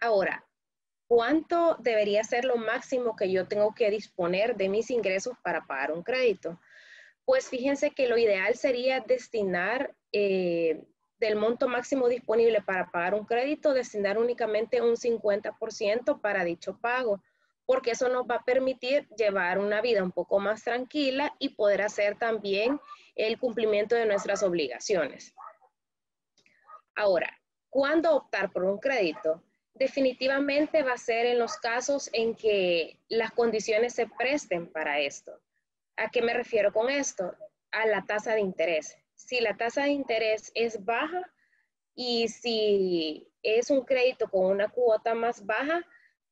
[SPEAKER 4] Ahora, ¿cuánto debería ser lo máximo que yo tengo que disponer de mis ingresos para pagar un crédito? Pues fíjense que lo ideal sería destinar eh, del monto máximo disponible para pagar un crédito, destinar únicamente un 50% para dicho pago, porque eso nos va a permitir llevar una vida un poco más tranquila y poder hacer también el cumplimiento de nuestras obligaciones. Ahora, ¿cuándo optar por un crédito? Definitivamente va a ser en los casos en que las condiciones se presten para esto. ¿A qué me refiero con esto? A la tasa de interés si la tasa de interés es baja y si es un crédito con una cuota más baja,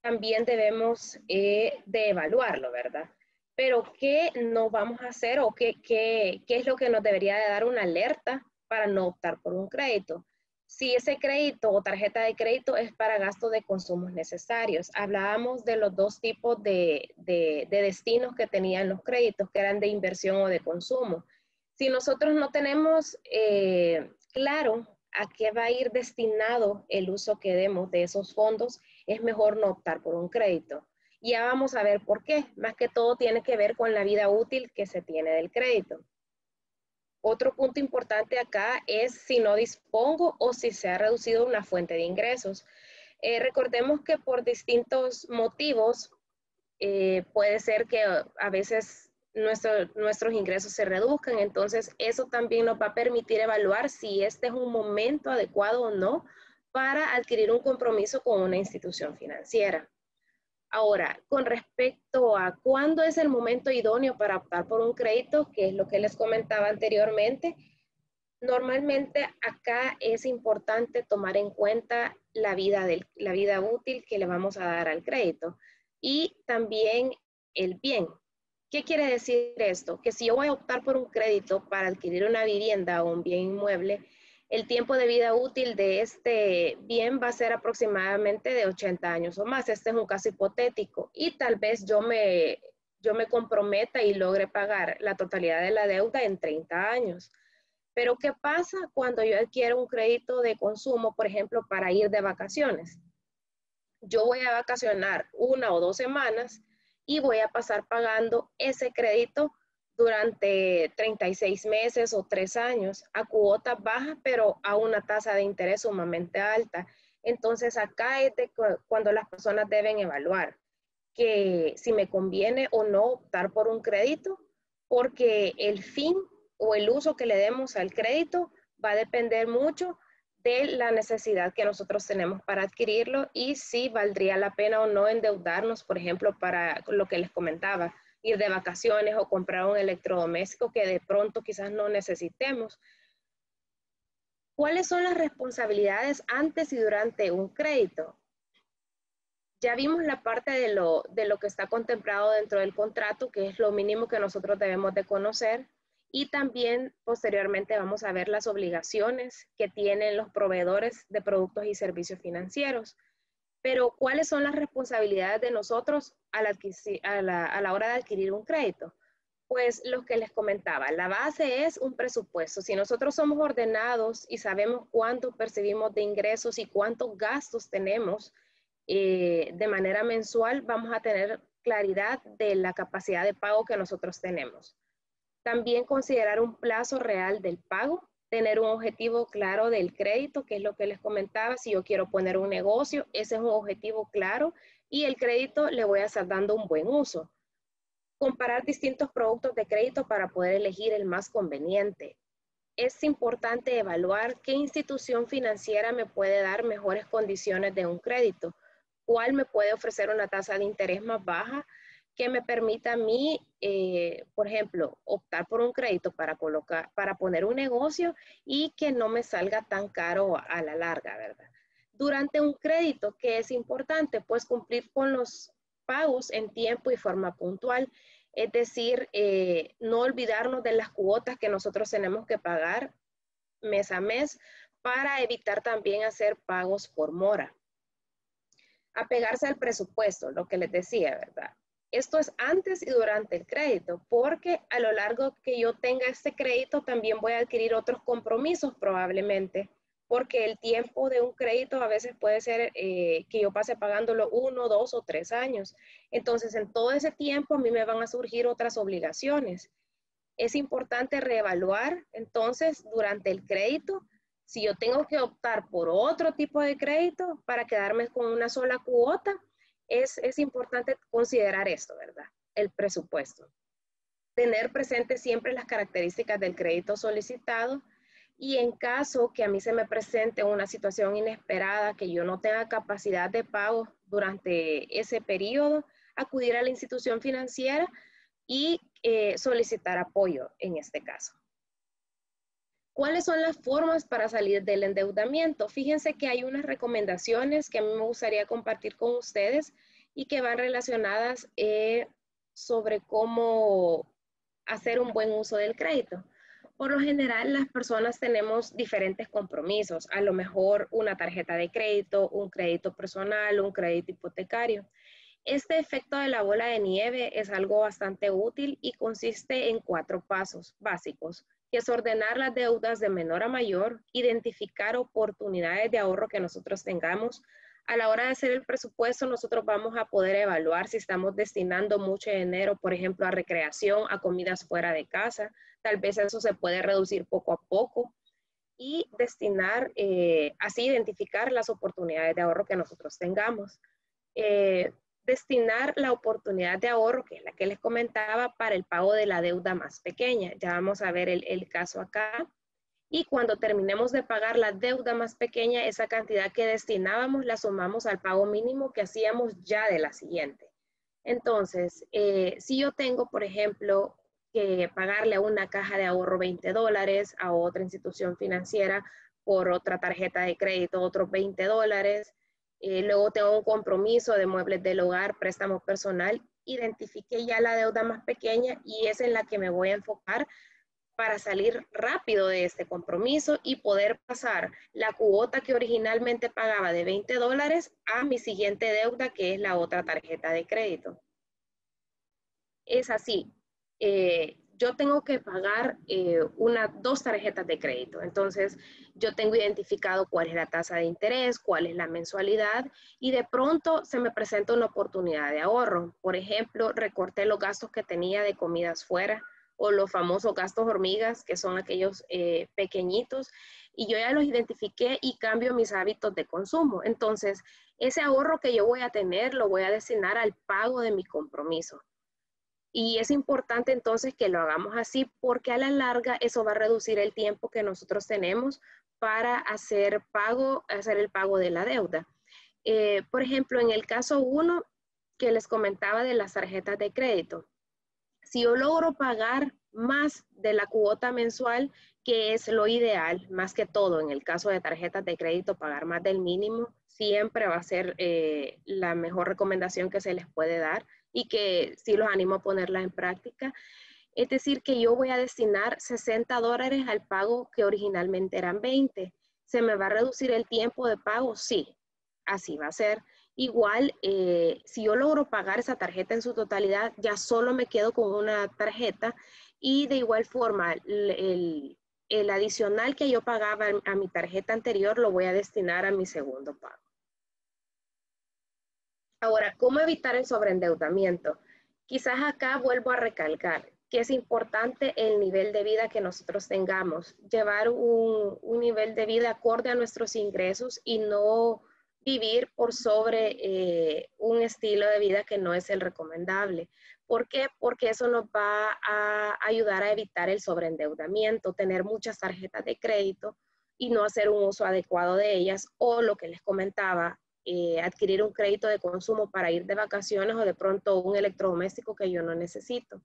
[SPEAKER 4] también debemos eh, de evaluarlo, ¿verdad? Pero ¿qué no vamos a hacer o qué, qué, qué es lo que nos debería de dar una alerta para no optar por un crédito? si ese crédito o tarjeta de crédito es para gasto de consumos necesarios. Hablábamos de los dos tipos de, de, destinos que tenían los créditos, que eran de inversión o de consumo si nosotros no tenemos eh, claro a qué va a ir destinado el uso que demos de esos fondos, es mejor no optar por un crédito. Ya vamos a ver por qué. Más que todo tiene que ver con la vida útil que se tiene del crédito. Otro punto importante acá es si no dispongo o si se ha reducido una fuente de ingresos. Eh, recordemos que por distintos motivos eh, puede ser que a veces nuestros ingresos se reduzcan. Entonces, eso también nos va a permitir evaluar si este es un momento adecuado o no para adquirir un compromiso con una institución financiera. Ahora, con respecto a cuándo es el momento idóneo para optar por un crédito, que es lo que les comentaba anteriormente, normalmente acá es importante tomar en cuenta la vida, la vida útil que le vamos a dar al crédito y también el bien, ¿Qué quiere decir esto? Que si yo voy a optar por un crédito para adquirir una vivienda o un bien inmueble, el tiempo de vida útil de este bien va a ser aproximadamente de 80 años o más. Este es un caso hipotético y tal vez yo me, yo me comprometa y logre pagar la totalidad de la deuda en 30 años. Pero ¿qué pasa cuando yo adquiero un crédito de consumo, por ejemplo, para ir de vacaciones? Yo voy a vacacionar una o dos semanas y voy a pasar pagando ese crédito durante 36 meses o 3 años a cuotas bajas, pero a una tasa de interés sumamente alta. Entonces acá es cuando las personas deben evaluar que si me conviene o no optar por un crédito, porque el fin o el uso que le demos al crédito va a depender mucho de la necesidad que nosotros tenemos para adquirirlo y si valdría la pena o no endeudarnos, por ejemplo, para lo que les comentaba, ir de vacaciones o comprar un electrodoméstico que de pronto quizás no necesitemos. ¿Cuáles son las responsabilidades antes y durante un crédito? Ya vimos la parte de lo, de lo que está contemplado dentro del contrato, que es lo mínimo que nosotros debemos de conocer, y también posteriormente vamos a ver las obligaciones que tienen los proveedores de productos y servicios financieros. Pero ¿cuáles son las responsabilidades de nosotros a la, hora de adquirir un crédito? Pues los que les comentaba, la base es un presupuesto. Si nosotros somos ordenados y sabemos cuánto percibimos de ingresos y cuántos gastos tenemos eh, de manera mensual, vamos a tener claridad de la capacidad de pago que nosotros tenemos. También considerar un plazo real del pago, tener un objetivo claro del crédito, que es lo que les comentaba, si yo quiero poner un negocio, ese es un objetivo claro y el crédito le voy a estar dando un buen uso. Comparar distintos productos de crédito para poder elegir el más conveniente. Es importante evaluar qué institución financiera me puede dar mejores condiciones de un crédito, cuál me puede ofrecer una tasa de interés más baja que me permita a mí, eh, por ejemplo, optar por un crédito para, colocar, para poner un negocio y que no me salga tan caro a la larga, ¿verdad? Durante un crédito, que es importante? Pues cumplir con los pagos en tiempo y forma puntual. Es decir, eh, no olvidarnos de las cuotas que nosotros tenemos que pagar mes a mes para evitar también hacer pagos por mora. Apegarse al presupuesto, lo que les decía, ¿verdad? Esto es antes y durante el crédito, porque a lo largo que yo tenga este crédito también voy a adquirir otros compromisos probablemente, porque el tiempo de un crédito a veces puede ser eh, que yo pase pagándolo uno, dos o tres años. Entonces, en todo ese tiempo a mí me van a surgir otras obligaciones. Es importante reevaluar, entonces, durante el crédito, si yo tengo que optar por otro tipo de crédito para quedarme con una sola cuota es, importante considerar esto, ¿verdad? El presupuesto. Tener presente siempre las características del crédito solicitado y en caso que a mí se me presente una situación inesperada, que yo no tenga capacidad de pago durante ese periodo, acudir a la institución financiera y eh, solicitar apoyo en este caso. ¿Cuáles son las formas para salir del endeudamiento? Fíjense que hay unas recomendaciones que a mí me gustaría compartir con ustedes y que van relacionadas eh, sobre cómo hacer un buen uso del crédito. Por lo general, las personas tenemos diferentes compromisos, a lo mejor una tarjeta de crédito, un crédito personal, un crédito hipotecario. Este efecto de la bola de nieve es algo bastante útil y consiste en cuatro pasos básicos es ordenar las deudas de menor a mayor, identificar oportunidades de ahorro que nosotros tengamos. A la hora de hacer el presupuesto, nosotros vamos a poder evaluar si estamos destinando mucho dinero, por ejemplo, a recreación, a comidas fuera de casa. Tal vez eso se puede reducir poco a poco y destinar, eh, así identificar las oportunidades de ahorro que nosotros tengamos. Eh, destinar la oportunidad de ahorro, que es la que les comentaba, para el pago de la deuda más pequeña. Ya vamos a ver el, caso acá. Y cuando terminemos de pagar la deuda más pequeña, esa cantidad que destinábamos la sumamos al pago mínimo que hacíamos ya de la siguiente. Entonces, eh, si yo tengo, por ejemplo, que pagarle a una caja de ahorro 20 dólares, a otra institución financiera por otra tarjeta de crédito otros 20 dólares, eh, luego tengo un compromiso de muebles del hogar, préstamo personal. Identifiqué ya la deuda más pequeña y es en la que me voy a enfocar para salir rápido de este compromiso y poder pasar la cuota que originalmente pagaba de 20 dólares a mi siguiente deuda, que es la otra tarjeta de crédito. Es así. Eh, yo tengo que pagar eh, una, dos tarjetas de crédito. Entonces, yo tengo identificado cuál es la tasa de interés, cuál es la mensualidad y de pronto se me presenta una oportunidad de ahorro. Por ejemplo, recorté los gastos que tenía de comidas fuera o los famosos gastos hormigas, que son aquellos eh, pequeñitos, y yo ya los identifiqué y cambio mis hábitos de consumo. Entonces, ese ahorro que yo voy a tener lo voy a destinar al pago de mi compromiso. Y es importante entonces que lo hagamos así porque a la larga eso va a reducir el tiempo que nosotros tenemos para hacer pago, hacer el pago de la deuda. Eh, por ejemplo, en el caso 1 que les comentaba de las tarjetas de crédito, si yo logro pagar más de la cuota mensual, que es lo ideal, más que todo en el caso de tarjetas de crédito, pagar más del mínimo siempre va a ser eh, la mejor recomendación que se les puede dar y que sí los animo a ponerla en práctica. Es decir, que yo voy a destinar 60 dólares al pago que originalmente eran 20. ¿Se me va a reducir el tiempo de pago? Sí, así va a ser. Igual, eh, si yo logro pagar esa tarjeta en su totalidad, ya solo me quedo con una tarjeta y de igual forma el, el adicional que yo pagaba a mi tarjeta anterior lo voy a destinar a mi segundo pago. Ahora, ¿cómo evitar el sobreendeudamiento? Quizás acá vuelvo a recalcar que es importante el nivel de vida que nosotros tengamos, llevar un, nivel de vida acorde a nuestros ingresos y no vivir por sobre eh, un estilo de vida que no es el recomendable. ¿Por qué? Porque eso nos va a ayudar a evitar el sobreendeudamiento, tener muchas tarjetas de crédito y no hacer un uso adecuado de ellas o lo que les comentaba, eh, adquirir un crédito de consumo para ir de vacaciones o de pronto un electrodoméstico que yo no necesito.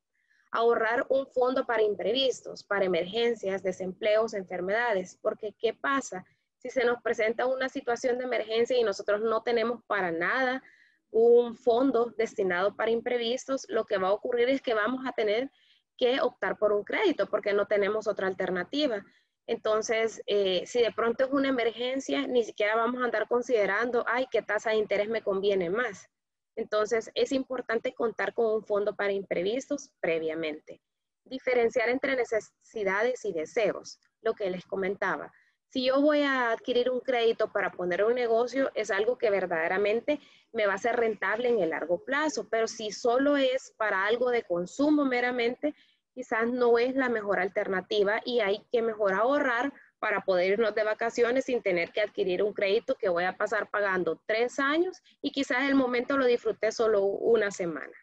[SPEAKER 4] Ahorrar un fondo para imprevistos, para emergencias, desempleos, enfermedades, porque ¿qué pasa si se nos presenta una situación de emergencia y nosotros no tenemos para nada un fondo destinado para imprevistos? Lo que va a ocurrir es que vamos a tener que optar por un crédito porque no tenemos otra alternativa. Entonces, eh, si de pronto es una emergencia, ni siquiera vamos a andar considerando, ay, qué tasa de interés me conviene más. Entonces, es importante contar con un fondo para imprevistos previamente. Diferenciar entre necesidades y deseos, lo que les comentaba. Si yo voy a adquirir un crédito para poner un negocio, es algo que verdaderamente me va a ser rentable en el largo plazo, pero si solo es para algo de consumo meramente, quizás no es la mejor alternativa y hay que mejor ahorrar para poder irnos de vacaciones sin tener que adquirir un crédito que voy a pasar pagando tres años y quizás el momento lo disfruté solo una semana.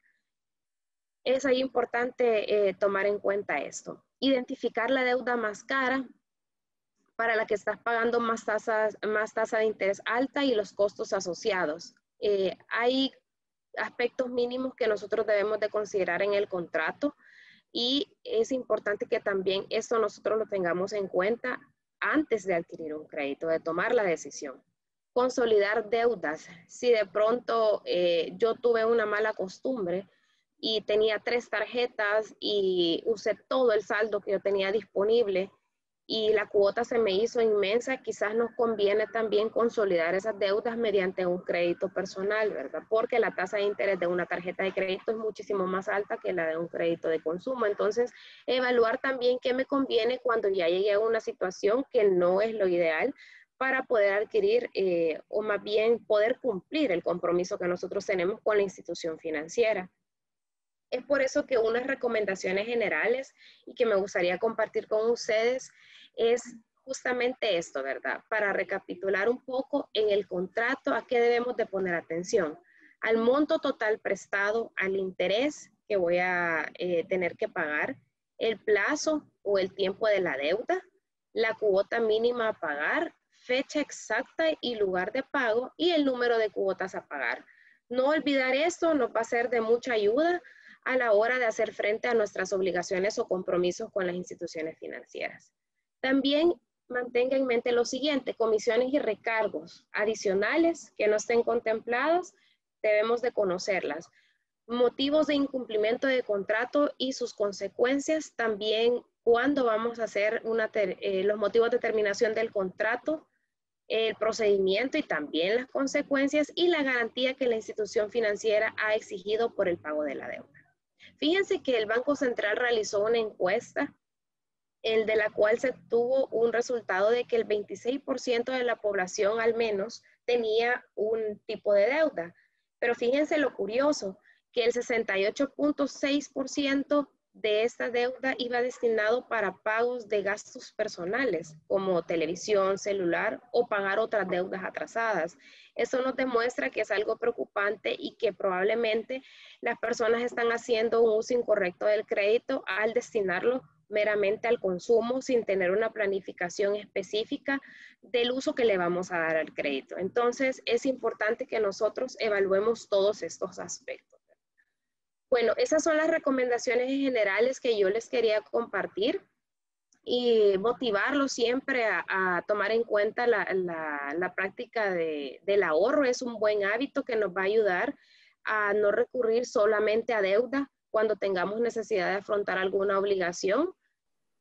[SPEAKER 4] Es ahí importante eh, tomar en cuenta esto. Identificar la deuda más cara para la que estás pagando más, más tasa de interés alta y los costos asociados. Eh, hay aspectos mínimos que nosotros debemos de considerar en el contrato y es importante que también esto nosotros lo tengamos en cuenta antes de adquirir un crédito, de tomar la decisión. Consolidar deudas. Si de pronto eh, yo tuve una mala costumbre y tenía tres tarjetas y usé todo el saldo que yo tenía disponible y la cuota se me hizo inmensa, quizás nos conviene también consolidar esas deudas mediante un crédito personal, ¿verdad? Porque la tasa de interés de una tarjeta de crédito es muchísimo más alta que la de un crédito de consumo. Entonces, evaluar también qué me conviene cuando ya llegué a una situación que no es lo ideal para poder adquirir eh, o más bien poder cumplir el compromiso que nosotros tenemos con la institución financiera. Es por eso que unas recomendaciones generales y que me gustaría compartir con ustedes es justamente esto, ¿verdad? Para recapitular un poco en el contrato a qué debemos de poner atención. Al monto total prestado, al interés que voy a eh, tener que pagar, el plazo o el tiempo de la deuda, la cuota mínima a pagar, fecha exacta y lugar de pago y el número de cuotas a pagar. No olvidar esto nos va a ser de mucha ayuda a la hora de hacer frente a nuestras obligaciones o compromisos con las instituciones financieras. También mantenga en mente lo siguiente, comisiones y recargos adicionales que no estén contemplados, debemos de conocerlas. Motivos de incumplimiento de contrato y sus consecuencias, también cuándo vamos a hacer una eh, los motivos de terminación del contrato, el procedimiento y también las consecuencias y la garantía que la institución financiera ha exigido por el pago de la deuda. Fíjense que el Banco Central realizó una encuesta, el de la cual se tuvo un resultado de que el 26% de la población al menos tenía un tipo de deuda. Pero fíjense lo curioso, que el 68.6% de esta deuda iba destinado para pagos de gastos personales, como televisión, celular o pagar otras deudas atrasadas. Eso nos demuestra que es algo preocupante y que probablemente las personas están haciendo un uso incorrecto del crédito al destinarlo meramente al consumo sin tener una planificación específica del uso que le vamos a dar al crédito. Entonces, es importante que nosotros evaluemos todos estos aspectos. Bueno, esas son las recomendaciones generales que yo les quería compartir y motivarlos siempre a, tomar en cuenta la, práctica del ahorro. Es un buen hábito que nos va a ayudar a no recurrir solamente a deuda cuando tengamos necesidad de afrontar alguna obligación.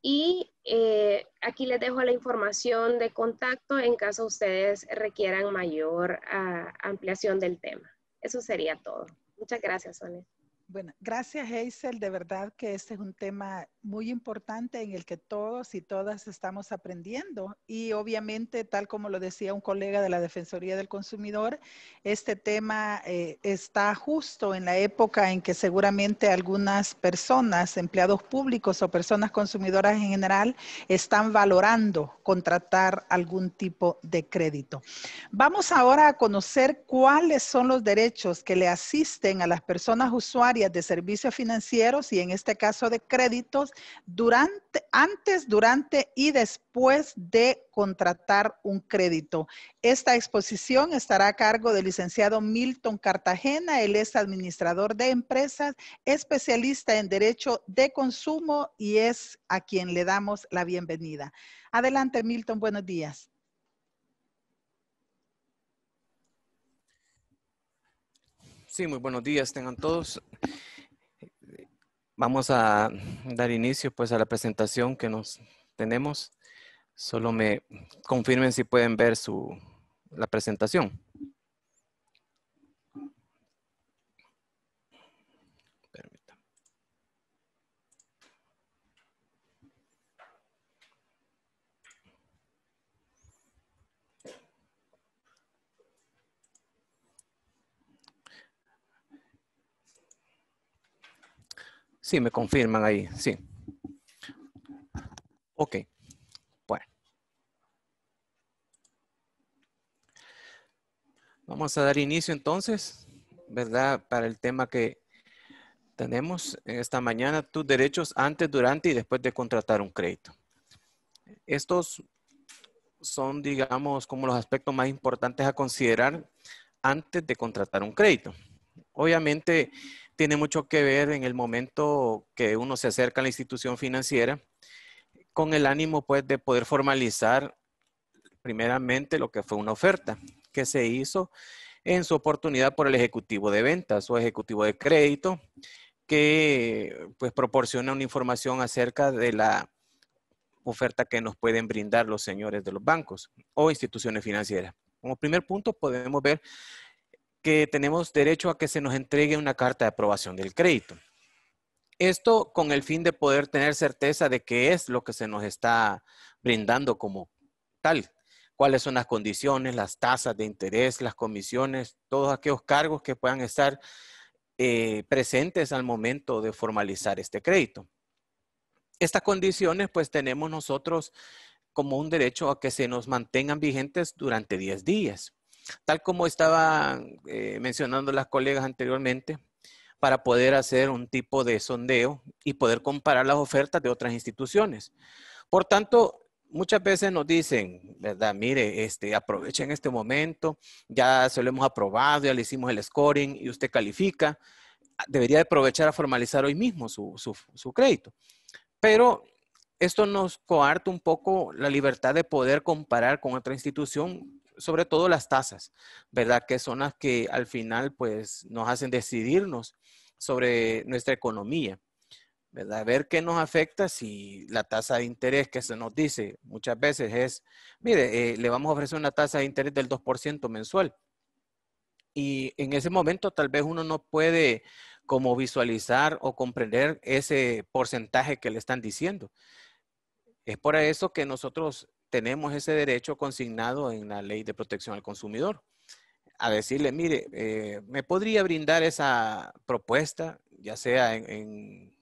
[SPEAKER 4] Y eh, aquí les dejo la información de contacto en caso ustedes requieran mayor ah, ampliación del tema. Eso sería todo. Muchas gracias, Sonia.
[SPEAKER 2] Bueno, gracias Hazel, de verdad que este es un tema muy importante en el que todos y todas estamos aprendiendo y obviamente, tal como lo decía un colega de la Defensoría del Consumidor, este tema eh, está justo en la época en que seguramente algunas personas, empleados públicos o personas consumidoras en general, están valorando contratar algún tipo de crédito. Vamos ahora a conocer cuáles son los derechos que le asisten a las personas usuarias de servicios financieros y en este caso de créditos durante, antes, durante y después de contratar un crédito. Esta exposición estará a cargo del licenciado Milton Cartagena. Él es administrador de empresas, especialista en derecho de consumo y es a quien le damos la bienvenida. Adelante, Milton, buenos días.
[SPEAKER 5] Sí, muy buenos días, tengan todos. Vamos a dar inicio pues a la presentación que nos tenemos. Solo me confirmen si pueden ver su, la presentación. Sí, me confirman ahí, sí. Ok, bueno. Vamos a dar inicio entonces, ¿verdad? Para el tema que tenemos esta mañana, tus derechos antes, durante y después de contratar un crédito. Estos son, digamos, como los aspectos más importantes a considerar antes de contratar un crédito. Obviamente, tiene mucho que ver en el momento que uno se acerca a la institución financiera con el ánimo pues de poder formalizar primeramente lo que fue una oferta que se hizo en su oportunidad por el ejecutivo de ventas o ejecutivo de crédito que pues proporciona una información acerca de la oferta que nos pueden brindar los señores de los bancos o instituciones financieras. Como primer punto podemos ver que tenemos derecho a que se nos entregue una carta de aprobación del crédito. Esto con el fin de poder tener certeza de qué es lo que se nos está brindando como tal, cuáles son las condiciones, las tasas de interés, las comisiones, todos aquellos cargos que puedan estar eh, presentes al momento de formalizar este crédito. Estas condiciones pues tenemos nosotros como un derecho a que se nos mantengan vigentes durante 10 días. Tal como estaba eh, mencionando las colegas anteriormente, para poder hacer un tipo de sondeo y poder comparar las ofertas de otras instituciones. Por tanto, muchas veces nos dicen, ¿verdad? Mire, este, en este momento, ya se lo hemos aprobado, ya le hicimos el scoring y usted califica. Debería aprovechar a formalizar hoy mismo su, su crédito. Pero esto nos coarta un poco la libertad de poder comparar con otra institución sobre todo las tasas, ¿verdad? Que son las que al final pues nos hacen decidirnos sobre nuestra economía, ¿verdad? A ver qué nos afecta si la tasa de interés que se nos dice muchas veces es, mire, eh, le vamos a ofrecer una tasa de interés del 2% mensual. Y en ese momento tal vez uno no puede como visualizar o comprender ese porcentaje que le están diciendo. Es por eso que nosotros tenemos ese derecho consignado en la ley de protección al consumidor. A decirle, mire, eh, me podría brindar esa propuesta, ya sea en,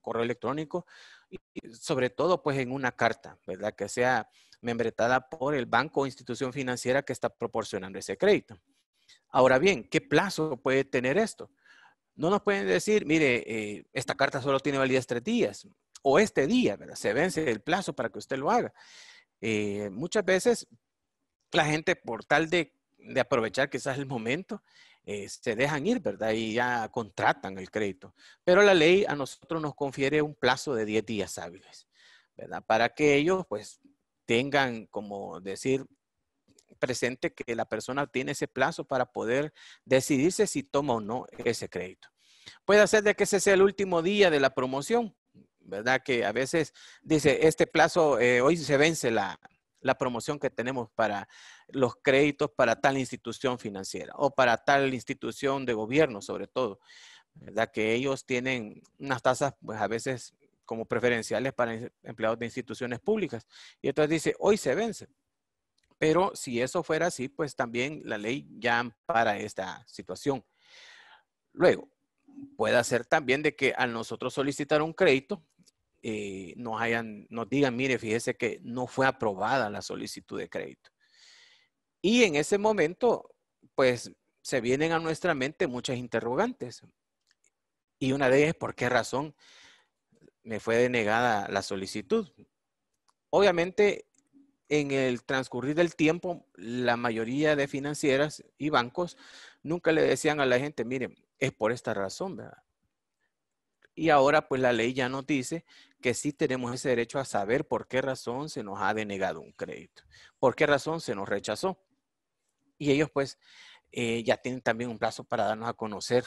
[SPEAKER 5] correo electrónico, y sobre todo pues en una carta, ¿verdad? Que sea membretada por el banco o institución financiera que está proporcionando ese crédito. Ahora bien, ¿qué plazo puede tener esto? No nos pueden decir, mire, eh, esta carta solo tiene validez tres días o este día, ¿verdad? Se vence el plazo para que usted lo haga. Eh, muchas veces la gente por tal de, aprovechar quizás el momento, eh, se dejan ir, ¿verdad? Y ya contratan el crédito. Pero la ley a nosotros nos confiere un plazo de 10 días hábiles, ¿verdad? Para que ellos pues tengan, como decir, presente que la persona tiene ese plazo para poder decidirse si toma o no ese crédito. Puede ser de que ese sea el último día de la promoción, ¿verdad? Que a veces dice, este plazo, eh, hoy se vence la, promoción que tenemos para los créditos para tal institución financiera o para tal institución de gobierno, sobre todo, ¿verdad? Que ellos tienen unas tasas, pues a veces como preferenciales para em, empleados de instituciones públicas. Y entonces dice, hoy se vence. Pero si eso fuera así, pues también la ley ya para esta situación. Luego, puede ser también de que al nosotros solicitar un crédito, eh, nos, hayan, nos digan, mire, fíjese que no fue aprobada la solicitud de crédito. Y en ese momento, pues se vienen a nuestra mente muchas interrogantes. Y una de ellas, ¿por qué razón me fue denegada la solicitud? Obviamente, en el transcurrir del tiempo, la mayoría de financieras y bancos nunca le decían a la gente, miren, es por esta razón, ¿verdad? Y ahora, pues la ley ya nos dice que sí tenemos ese derecho a saber por qué razón se nos ha denegado un crédito, por qué razón se nos rechazó. Y ellos pues eh, ya tienen también un plazo para darnos a conocer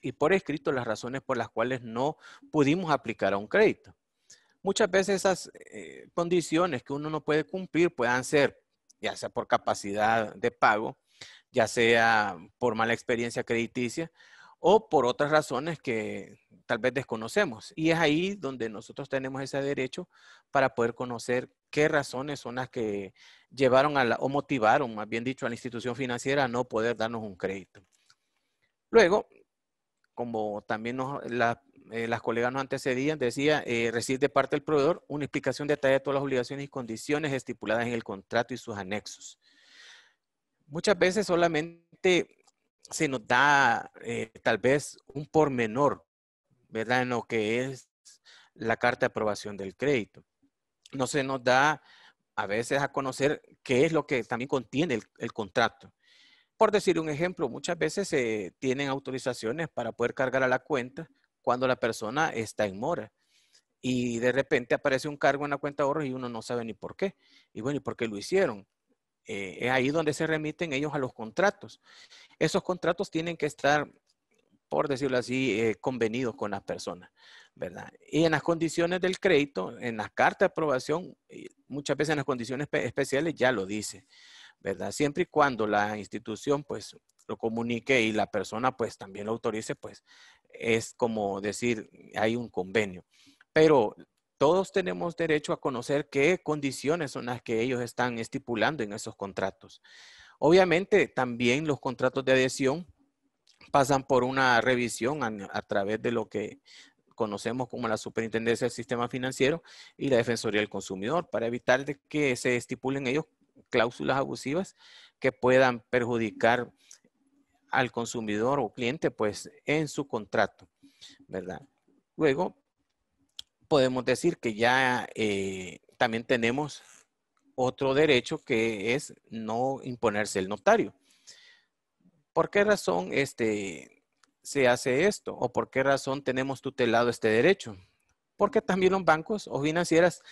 [SPEAKER 5] y por escrito las razones por las cuales no pudimos aplicar a un crédito. Muchas veces esas eh, condiciones que uno no puede cumplir puedan ser ya sea por capacidad de pago, ya sea por mala experiencia crediticia o por otras razones que tal vez desconocemos. Y es ahí donde nosotros tenemos ese derecho para poder conocer qué razones son las que llevaron a la, o motivaron, más bien dicho, a la institución financiera a no poder darnos un crédito. Luego, como también eh, las colegas nos antecedían, decía, eh, recibir de parte del proveedor una explicación detallada de todas las obligaciones y condiciones estipuladas en el contrato y sus anexos. Muchas veces solamente se nos da eh, tal vez un pormenor, ¿verdad? En lo que es la carta de aprobación del crédito. No se nos da a veces a conocer qué es lo que también contiene el, contrato. Por decir un ejemplo, muchas veces se tienen autorizaciones para poder cargar a la cuenta cuando la persona está en mora. Y de repente aparece un cargo en la cuenta de ahorros y uno no sabe ni por qué. Y bueno, ¿y por qué lo hicieron? Eh, es ahí donde se remiten ellos a los contratos. Esos contratos tienen que estar, por decirlo así, eh, convenidos con las personas, ¿verdad? Y en las condiciones del crédito, en las cartas de aprobación, eh, muchas veces en las condiciones especiales ya lo dice, ¿verdad? Siempre y cuando la institución, pues, lo comunique y la persona, pues, también lo autorice, pues, es como decir, hay un convenio. Pero todos tenemos derecho a conocer qué condiciones son las que ellos están estipulando en esos contratos. Obviamente, también los contratos de adhesión pasan por una revisión a, través de lo que conocemos como la Superintendencia del Sistema Financiero y la Defensoría del Consumidor para evitar de que se estipulen ellos cláusulas abusivas que puedan perjudicar al consumidor o cliente pues en su contrato, ¿verdad? Luego, podemos decir que ya eh, también tenemos otro derecho que es no imponerse el notario. ¿Por qué razón este, se hace esto o por qué razón tenemos tutelado este derecho? Porque también los bancos o financieras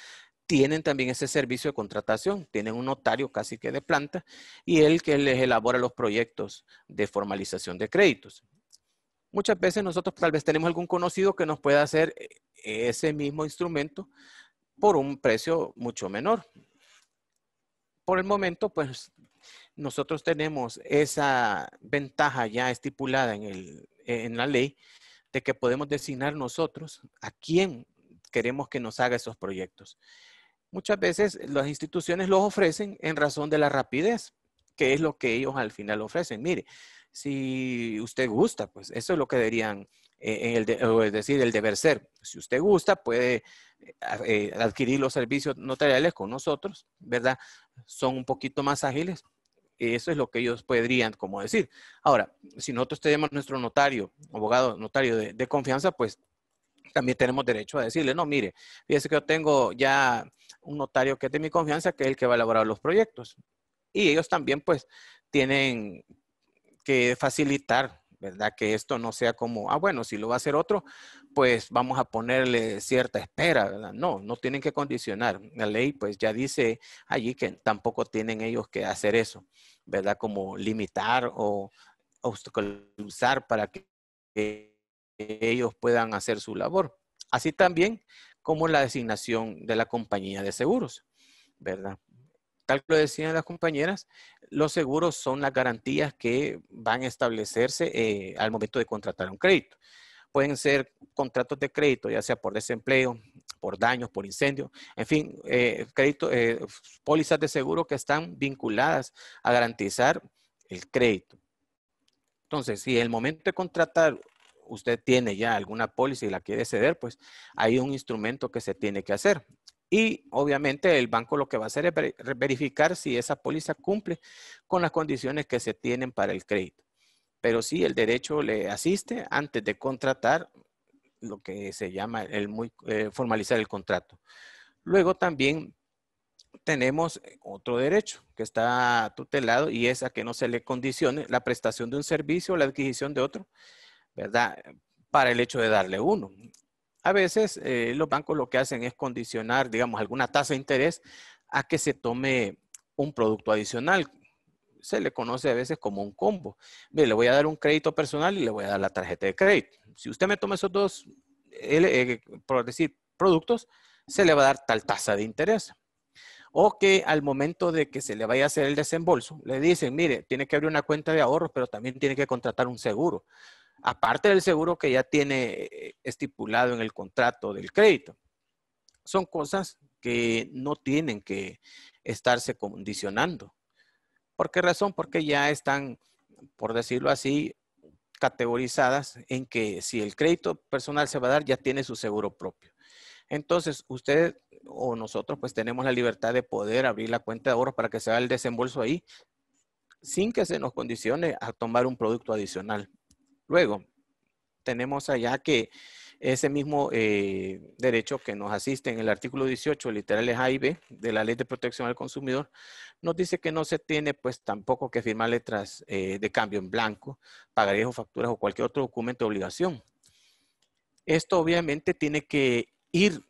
[SPEAKER 5] tienen también ese servicio de contratación, tienen un notario casi que de planta y él que les elabora los proyectos de formalización de créditos. Muchas veces nosotros tal vez tenemos algún conocido que nos pueda hacer eh, ese mismo instrumento por un precio mucho menor. Por el momento, pues nosotros tenemos esa ventaja ya estipulada en, en la ley de que podemos designar nosotros a quién queremos que nos haga esos proyectos. Muchas veces las instituciones los ofrecen en razón de la rapidez, que es lo que ellos al final ofrecen. Mire, si usted gusta, pues eso es lo que deberían, eh, el o es decir, el deber ser. Si usted gusta, puede eh, eh, adquirir los servicios notariales con nosotros, ¿verdad? Son un poquito más ágiles. Eso es lo que ellos podrían, como decir. Ahora, si nosotros tenemos nuestro notario, abogado, notario de, de confianza, pues también tenemos derecho a decirle, no, mire, fíjese que yo tengo ya un notario que es de mi confianza, que es el que va a elaborar los proyectos. Y ellos también, pues, tienen que facilitar, ¿verdad? Que esto no sea como, ah, bueno, si lo va a hacer otro, pues vamos a ponerle cierta espera, ¿verdad? No, no tienen que condicionar. La ley pues ya dice allí que tampoco tienen ellos que hacer eso, ¿verdad? Como limitar o obstaculizar para que ellos puedan hacer su labor. Así también como la designación de la compañía de seguros, ¿verdad? Tal que lo decían las compañeras, los seguros son las garantías que van a establecerse eh, al momento de contratar un crédito. Pueden ser contratos de crédito, ya sea por desempleo, por daños, por incendio. en fin, eh, eh, pólizas de seguro que están vinculadas a garantizar el crédito. Entonces, si en el momento de contratar usted tiene ya alguna póliza y la quiere ceder, pues hay un instrumento que se tiene que hacer. Y obviamente el banco lo que va a hacer es verificar si esa póliza cumple con las condiciones que se tienen para el crédito. Pero sí, el derecho le asiste antes de contratar lo que se llama el eh, formalizar el contrato. Luego también tenemos otro derecho que está tutelado y es a que no se le condicione la prestación de un servicio o la adquisición de otro, ¿verdad? Para el hecho de darle uno. A veces eh, los bancos lo que hacen es condicionar, digamos, alguna tasa de interés a que se tome un producto adicional. Se le conoce a veces como un combo. Mire, le voy a dar un crédito personal y le voy a dar la tarjeta de crédito. Si usted me toma esos dos, eh, por decir, productos, se le va a dar tal tasa de interés. O que al momento de que se le vaya a hacer el desembolso, le dicen, mire, tiene que abrir una cuenta de ahorros, pero también tiene que contratar un seguro aparte del seguro que ya tiene eh, estipulado en el contrato del crédito. Son cosas que no tienen que estarse condicionando. ¿Por qué razón? Porque ya están, por decirlo así, categorizadas en que si el crédito personal se va a dar, ya tiene su seguro propio. Entonces, usted o nosotros pues tenemos la libertad de poder abrir la cuenta de ahorros para que se haga el desembolso ahí sin que se nos condicione a tomar un producto adicional. Luego, tenemos allá que ese mismo eh, derecho que nos asiste en el artículo 18, literales A y B, de la Ley de Protección al Consumidor, nos dice que no se tiene pues tampoco que firmar letras eh, de cambio en blanco, pagarías o facturas o cualquier otro documento de obligación. Esto obviamente tiene que ir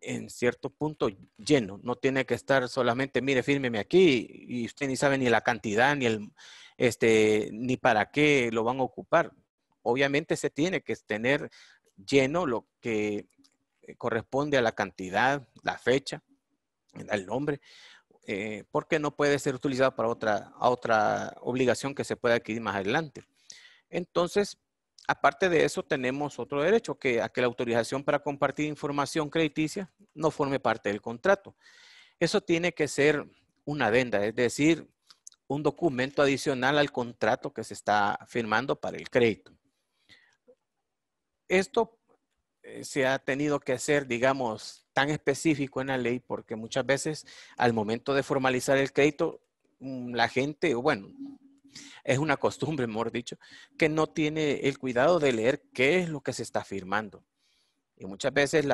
[SPEAKER 5] en cierto punto lleno, no tiene que estar solamente, mire, fírmeme aquí y usted ni sabe ni la cantidad, ni el, este, ni para qué lo van a ocupar obviamente se tiene que tener lleno lo que eh, corresponde a la cantidad, la fecha, el nombre, eh, porque no puede ser utilizado para otra, otra obligación que se pueda adquirir más adelante. Entonces, aparte de eso, tenemos otro derecho, que a que la autorización para compartir información crediticia no forme parte del contrato. Eso tiene que ser una venda, es decir, un documento adicional al contrato que se está firmando para el crédito. Esto eh, se ha tenido que hacer, digamos, tan específico en la ley porque muchas veces al momento de formalizar el crédito, mm, la gente, bueno, es una costumbre, mejor dicho, que no tiene el cuidado de leer qué es lo que se está firmando. Y muchas veces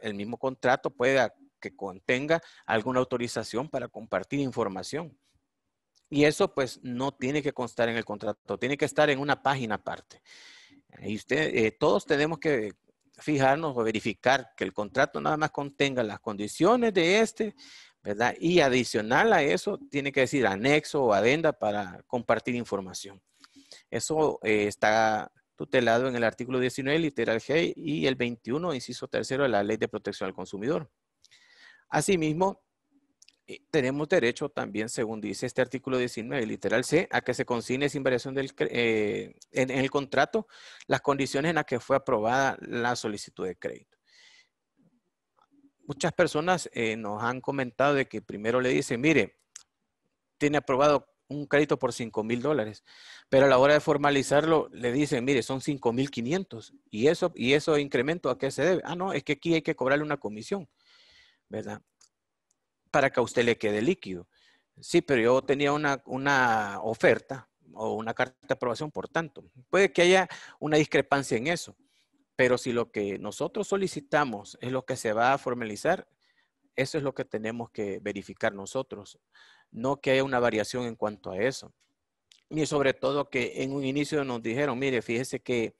[SPEAKER 5] el mismo contrato puede que contenga alguna autorización para compartir información. Y eso pues no tiene que constar en el contrato, tiene que estar en una página aparte. Y usted, eh, todos tenemos que fijarnos o verificar que el contrato nada más contenga las condiciones de este, ¿verdad? Y adicional a eso, tiene que decir anexo o adenda para compartir información. Eso eh, está tutelado en el artículo 19, literal G, y el 21, inciso tercero de la Ley de Protección al Consumidor. Asimismo, eh, tenemos derecho también, según dice este artículo 19, literal C, a que se consigne sin variación del, eh, en, el contrato las condiciones en las que fue aprobada la solicitud de crédito. Muchas personas eh, nos han comentado de que primero le dicen, mire, tiene aprobado un crédito por 5 mil dólares, pero a la hora de formalizarlo le dicen, mire, son 5 mil 500 y eso, y eso incremento a qué se debe. Ah, no, es que aquí hay que cobrarle una comisión, ¿verdad? para que a usted le quede líquido. Sí, pero yo tenía una, oferta o una carta de aprobación, por tanto. Puede que haya una discrepancia en eso, pero si lo que nosotros solicitamos es lo que se va a formalizar, eso es lo que tenemos que verificar nosotros, no que haya una variación en cuanto a eso. Y sobre todo que en un inicio nos dijeron, mire, fíjese que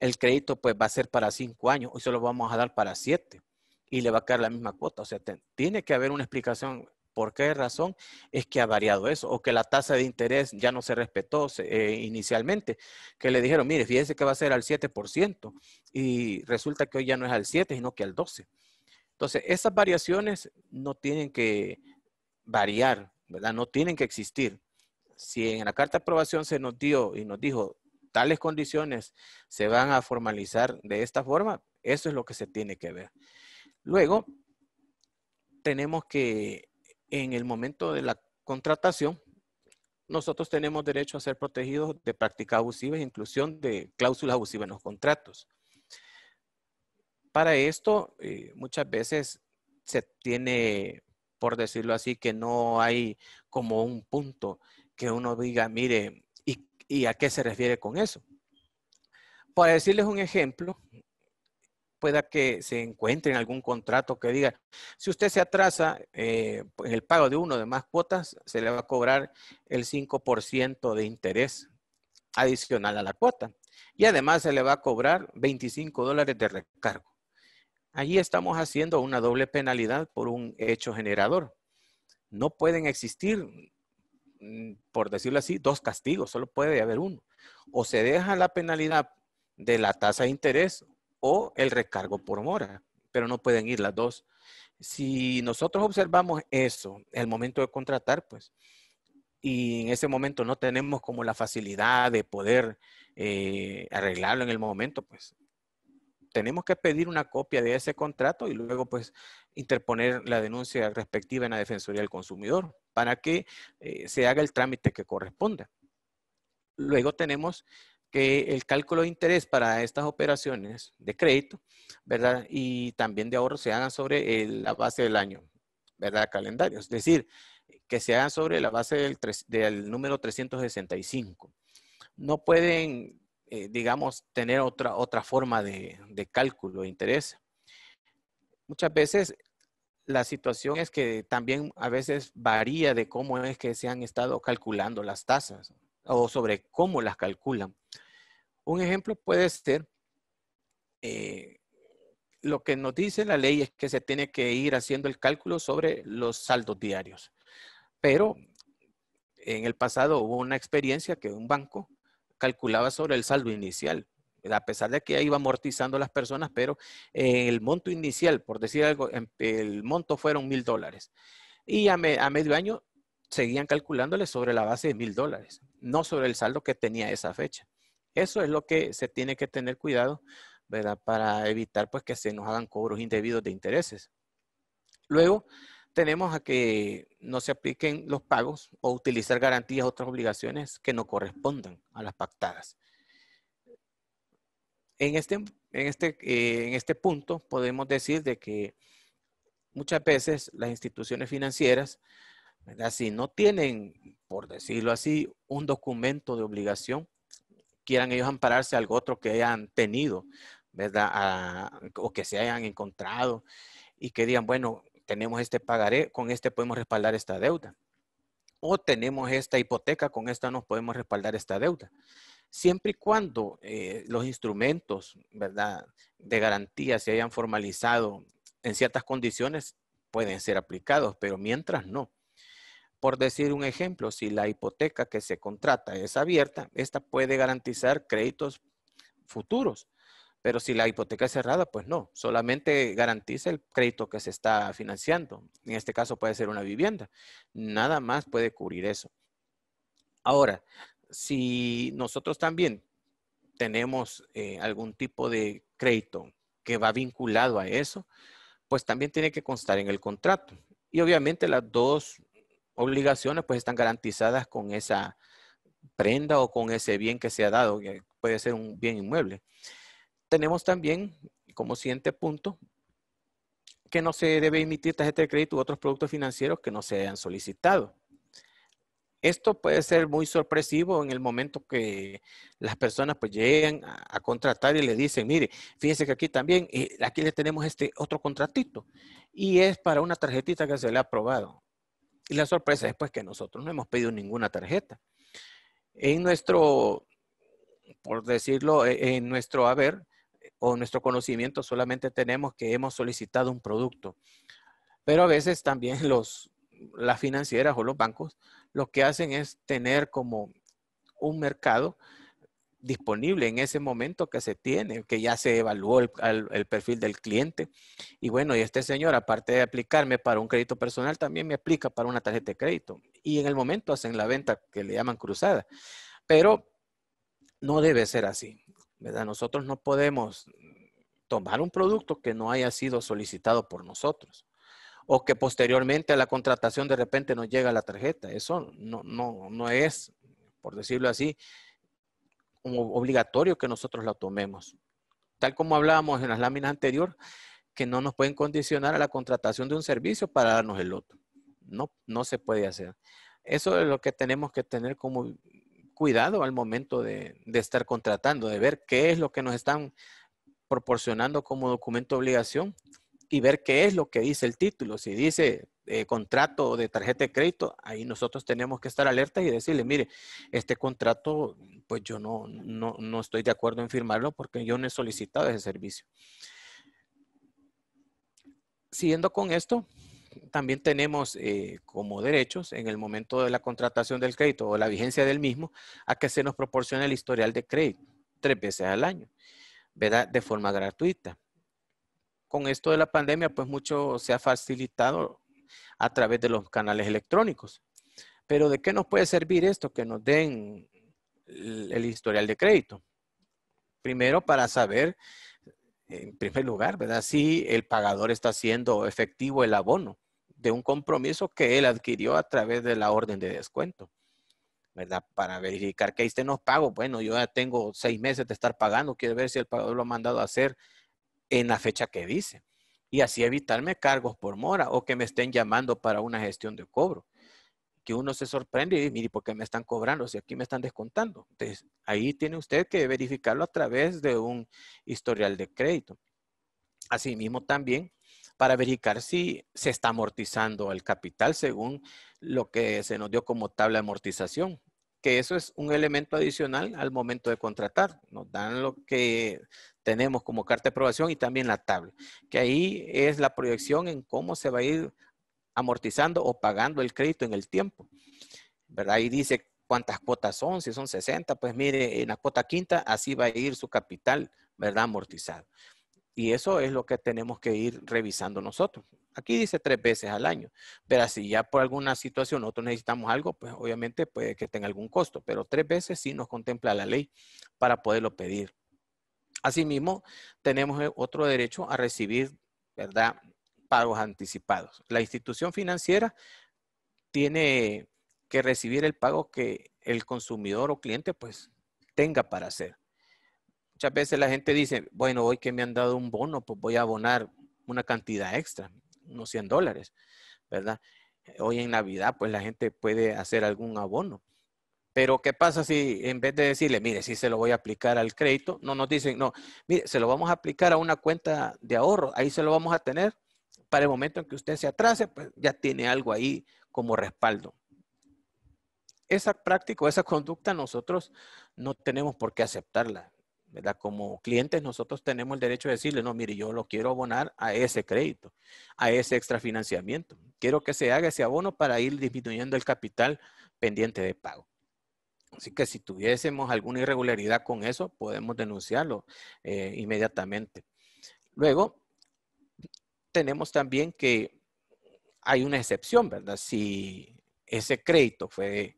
[SPEAKER 5] el crédito pues va a ser para cinco años, hoy se lo vamos a dar para siete y le va a caer la misma cuota. O sea, tiene que haber una explicación por qué razón es que ha variado eso, o que la tasa de interés ya no se respetó eh, inicialmente, que le dijeron, mire, fíjese que va a ser al 7%, y resulta que hoy ya no es al 7, sino que al 12. Entonces, esas variaciones no tienen que variar, ¿verdad? No tienen que existir. Si en la carta de aprobación se nos dio y nos dijo, tales condiciones se van a formalizar de esta forma, eso es lo que se tiene que ver. Luego, tenemos que en el momento de la contratación, nosotros tenemos derecho a ser protegidos de prácticas abusivas e inclusión de cláusulas abusivas en los contratos. Para esto, eh, muchas veces se tiene, por decirlo así, que no hay como un punto que uno diga, mire, y a qué se refiere con eso? Para decirles un ejemplo, pueda que se encuentre en algún contrato que diga, si usted se atrasa eh, en el pago de uno de más cuotas, se le va a cobrar el 5% de interés adicional a la cuota. Y además se le va a cobrar 25 dólares de recargo. Allí estamos haciendo una doble penalidad por un hecho generador. No pueden existir, mm, por decirlo así, dos castigos, solo puede haber uno. O se deja la penalidad de la tasa de interés o el recargo por mora, pero no pueden ir las dos. Si nosotros observamos eso, el momento de contratar, pues, y en ese momento no tenemos como la facilidad de poder eh, arreglarlo en el momento, pues tenemos que pedir una copia de ese contrato y luego pues interponer la denuncia respectiva en la Defensoría del Consumidor para que eh, se haga el trámite que corresponda. Luego tenemos que el cálculo de interés para estas operaciones de crédito, ¿verdad? Y también de ahorro se hagan sobre la base del año, ¿verdad? Calendario. Es decir, que se hagan sobre la base del, número 365. No pueden, eh, digamos, tener otra, otra forma de, de cálculo de interés. Muchas veces la situación es que también a veces varía de cómo es que se han estado calculando las tasas o sobre cómo las calculan. Un ejemplo puede ser, eh, lo que nos dice la ley es que se tiene que ir haciendo el cálculo sobre los saldos diarios. Pero en el pasado hubo una experiencia que un banco calculaba sobre el saldo inicial, a pesar de que iba amortizando las personas, pero el monto inicial, por decir algo, em, el monto fueron mil dólares. Y a medio año seguían calculándole sobre la base de mil dólares, no sobre el saldo que tenía esa fecha. Eso es lo que se tiene que tener cuidado, ¿verdad? Para evitar pues que se nos hagan cobros indebidos de intereses. Luego tenemos a que no se apliquen los pagos o utilizar garantías otras obligaciones que no correspondan a las pactadas. En este, en este, eh, en este punto podemos decir de que muchas veces las instituciones financieras si no tienen, por decirlo así, un documento de obligación, quieran ellos ampararse algo otro que hayan tenido, ¿verdad? o que se hayan encontrado y que digan, bueno, tenemos este pagaré, con este podemos respaldar esta deuda. O tenemos esta hipoteca, con esta nos podemos respaldar esta deuda. Siempre y cuando eh, los instrumentos, ¿verdad? De garantía se hayan formalizado en ciertas condiciones, pueden ser aplicados, pero mientras no. Por decir un ejemplo, si la hipoteca que se contrata es abierta, esta puede garantizar créditos futuros. Pero si la hipoteca es cerrada, pues no, solamente garantiza el crédito que se está financiando. En este caso puede ser una vivienda. Nada más puede cubrir eso. Ahora, si nosotros también tenemos eh, algún tipo de crédito que va vinculado a eso, pues también tiene que constar en el contrato. Y obviamente las dos obligaciones pues están garantizadas con esa prenda o con ese bien que se ha dado, que puede ser un bien inmueble. Tenemos también como siguiente punto que no se debe emitir tarjeta de crédito u otros productos financieros que no se hayan solicitado. Esto puede ser muy sorpresivo en el momento que las personas pues llegan a, contratar y le dicen, mire, fíjense que aquí también, eh, aquí le tenemos este otro contratito y es para una tarjetita que se le ha aprobado. Y la sorpresa es pues que nosotros no hemos pedido ninguna tarjeta. En nuestro, por decirlo, e, en nuestro haber o nuestro conocimiento solamente tenemos que hemos solicitado un producto. Pero a veces también los, las financieras o los bancos lo que hacen es tener como un mercado disponible en ese momento que se tiene, que ya se evaluó el, perfil del cliente. Y bueno, y este señor, aparte de aplicarme para un crédito personal, también me aplica para una tarjeta de crédito. Y en el momento hacen la venta que le llaman cruzada. Pero no debe ser así, ¿verdad? Nosotros no podemos tomar un producto que no haya sido solicitado por nosotros o que posteriormente a la contratación de repente nos llega la tarjeta. Eso no, no, no es, por decirlo así, obligatorio que nosotros la tomemos. Tal como hablábamos en las láminas anteriores, que no nos pueden condicionar a la contratación de un servicio para darnos el otro. No, no se puede hacer. Eso es lo que tenemos que tener como cuidado al momento de, de estar contratando, de ver qué es lo que nos están proporcionando como documento de obligación y ver qué es lo que dice el título. Si dice eh, contrato de tarjeta de crédito, ahí nosotros tenemos que estar alerta y decirle, mire, este contrato, pues yo no, no, estoy de acuerdo en firmarlo porque yo no he solicitado ese servicio. Siguiendo con esto, también tenemos eh, como derechos en el momento de la contratación del crédito o la vigencia del mismo a que se nos proporcione el historial de crédito tres veces al año, ¿verdad? De forma gratuita. Con esto de la pandemia, pues mucho se ha facilitado a través de los canales electrónicos. Pero ¿de qué nos puede servir esto? Que nos den el, historial de crédito. Primero para saber, en primer lugar, ¿verdad? Si el pagador está haciendo efectivo el abono de un compromiso que él adquirió a través de la orden de descuento. ¿verdad? Para verificar que este no pago pago. Bueno, yo ya tengo seis meses de estar pagando, quiero ver si el pagador lo ha mandado a hacer en la fecha que dice y así evitarme cargos por mora o que me estén llamando para una gestión de cobro. Que uno se sorprende y dice, mire, ¿por qué me están cobrando? Si aquí me están descontando. Entonces, ahí tiene usted que verificarlo a través de un historial de crédito. Asimismo, también para verificar si se está amortizando el capital según lo que se nos dio como tabla de amortización que eso es un elemento adicional al momento de contratar. Nos dan lo que tenemos como carta de aprobación y también la tabla, que ahí es la proyección en cómo se va a ir amortizando o pagando el crédito en el tiempo. ¿Verdad? Ahí dice cuántas cuotas son, si son 60, pues mire, en la cuota quinta así va a ir su capital, ¿verdad? Amortizado. Y eso es lo que tenemos que ir revisando nosotros. Aquí dice tres veces al año. Pero si ya por alguna situación nosotros necesitamos algo, pues obviamente puede que tenga algún costo, pero tres veces sí nos contempla la ley para poderlo pedir. Asimismo, tenemos eh, otro derecho a recibir, ¿verdad? Pagos anticipados. La institución financiera tiene que recibir el pago que el consumidor o cliente pues tenga para hacer. Muchas veces la gente dice, bueno, hoy que me han dado un bono, pues voy a abonar una cantidad extra unos 100 dólares, ¿verdad? Hoy en Navidad, pues la gente puede hacer algún abono. Pero ¿qué pasa si en vez de decirle, mire, si se lo voy a aplicar al crédito, no nos dicen, no, mire, se lo vamos a aplicar a una cuenta de ahorro, ahí se lo vamos a tener para el momento en que usted se atrase, pues ya tiene algo ahí como respaldo. Esa práctica o esa conducta nosotros no tenemos por qué aceptarla. Como clientes nosotros tenemos el derecho de decirle, no, mire, yo lo quiero abonar a ese crédito, a ese extrafinanciamiento. Quiero que se haga ese abono para ir disminuyendo el capital pendiente de pago. Así que si tuviésemos alguna irregularidad con eso, podemos denunciarlo eh, inmediatamente. Luego, tenemos también que hay una excepción, ¿verdad? Si ese crédito fue,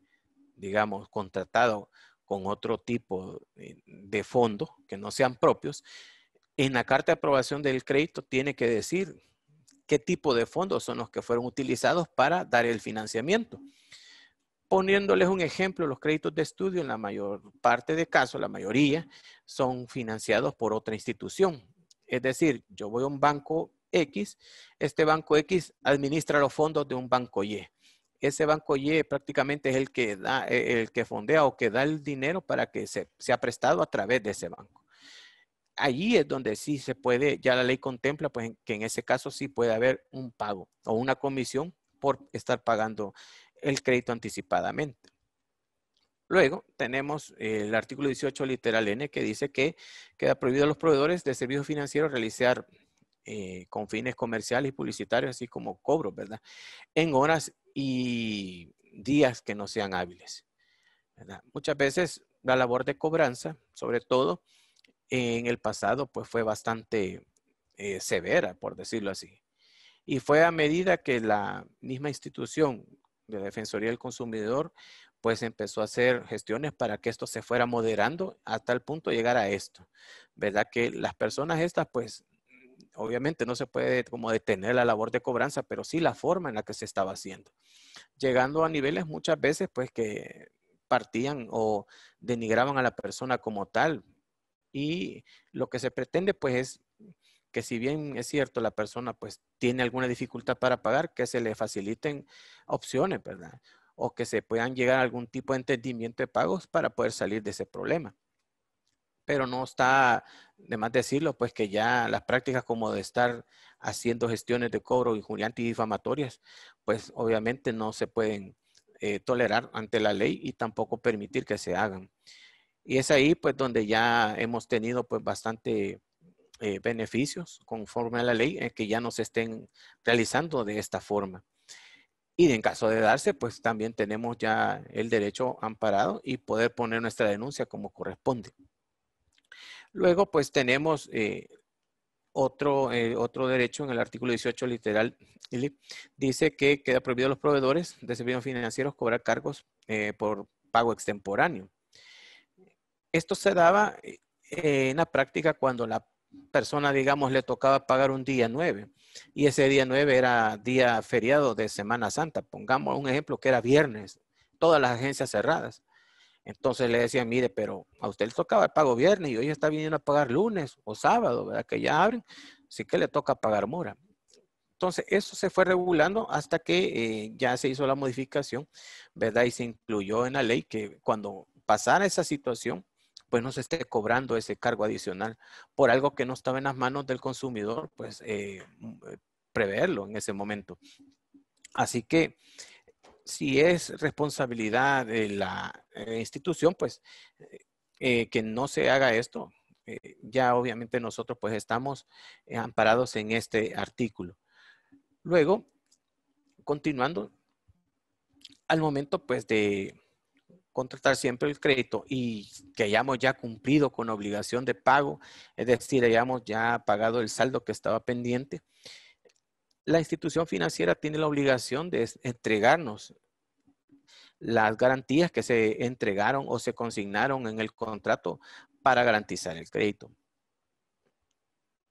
[SPEAKER 5] digamos, contratado con otro tipo de fondo que no sean propios, en la carta de aprobación del crédito tiene que decir qué tipo de fondos son los que fueron utilizados para dar el financiamiento. Poniéndoles un ejemplo, los créditos de estudio en la mayor parte de casos, la mayoría, son financiados por otra institución. Es decir, yo voy a un banco X, este banco X administra los fondos de un banco Y ese banco Y prácticamente es el que da, e, el que fondea o que da el dinero para que se, sea prestado a través de ese banco. Allí es donde sí se puede, ya la ley contempla, pues que en ese caso sí puede haber un pago o una comisión por estar pagando el crédito anticipadamente. Luego tenemos el artículo 18 literal N que dice que queda prohibido a los proveedores de servicios financieros realizar eh, con fines comerciales y publicitarios, así como cobros, ¿verdad? En horas y días que no sean hábiles. ¿verdad? Muchas veces la labor de cobranza, sobre todo en el pasado, pues fue bastante eh, severa, por decirlo así. Y fue a medida que la misma institución de Defensoría del Consumidor, pues empezó a hacer gestiones para que esto se fuera moderando hasta el punto de llegar a esto, ¿verdad? Que las personas estas, pues obviamente no se puede como detener la labor de cobranza, pero sí la forma en la que se estaba haciendo. Llegando a niveles muchas veces pues que partían o denigraban a la persona como tal. Y lo que se pretende pues es que si bien es cierto la persona pues tiene alguna dificultad para pagar, que se le faciliten opciones, ¿verdad? O que se puedan llegar a algún tipo de entendimiento de pagos para poder salir de ese problema pero no está de decirlo, pues que ya las prácticas como de estar haciendo gestiones de cobro injuriantes y difamatorias, pues obviamente no se pueden eh, tolerar ante la ley y tampoco permitir que se hagan. Y es ahí pues donde ya hemos tenido pues bastante eh, beneficios conforme a la ley en eh, que ya no se estén realizando de esta forma. Y en caso de darse, pues también tenemos ya el derecho amparado y poder poner nuestra denuncia como corresponde. Luego, pues tenemos eh, eh, otro, derecho en el artículo 18 literal, dice que queda prohibido a los proveedores de servicios financieros cobrar cargos eh, por pago extemporáneo. Esto se daba en la práctica cuando la persona, digamos, le tocaba pagar un día 9 y ese día 9 era día feriado de Semana Santa. Pongamos un ejemplo que era viernes, todas las agencias cerradas. Entonces le decía, mire, pero a usted le tocaba pagar pago viernes y hoy está viniendo a pagar lunes o sábado, ¿verdad? Que ya abren, así que le toca pagar mora. Entonces, eso se fue regulando hasta que eh, ya se hizo la modificación, ¿verdad? Y se incluyó en la ley que cuando pasara esa situación, pues no se esté cobrando ese cargo adicional por algo que no estaba en las manos del consumidor, pues eh, preverlo en ese momento. Así que si es responsabilidad de la eh, institución, pues eh, eh, que no se haga esto. ya obviamente nosotros pues estamos amparados en este artículo. Luego, continuando, al momento pues de contratar siempre el crédito y que hayamos ya cumplido con obligación de pago, es decir, hayamos ya pagado el saldo que estaba pendiente, la institución financiera tiene la obligación de entregarnos las garantías que se entregaron o se consignaron en el contrato para garantizar el crédito.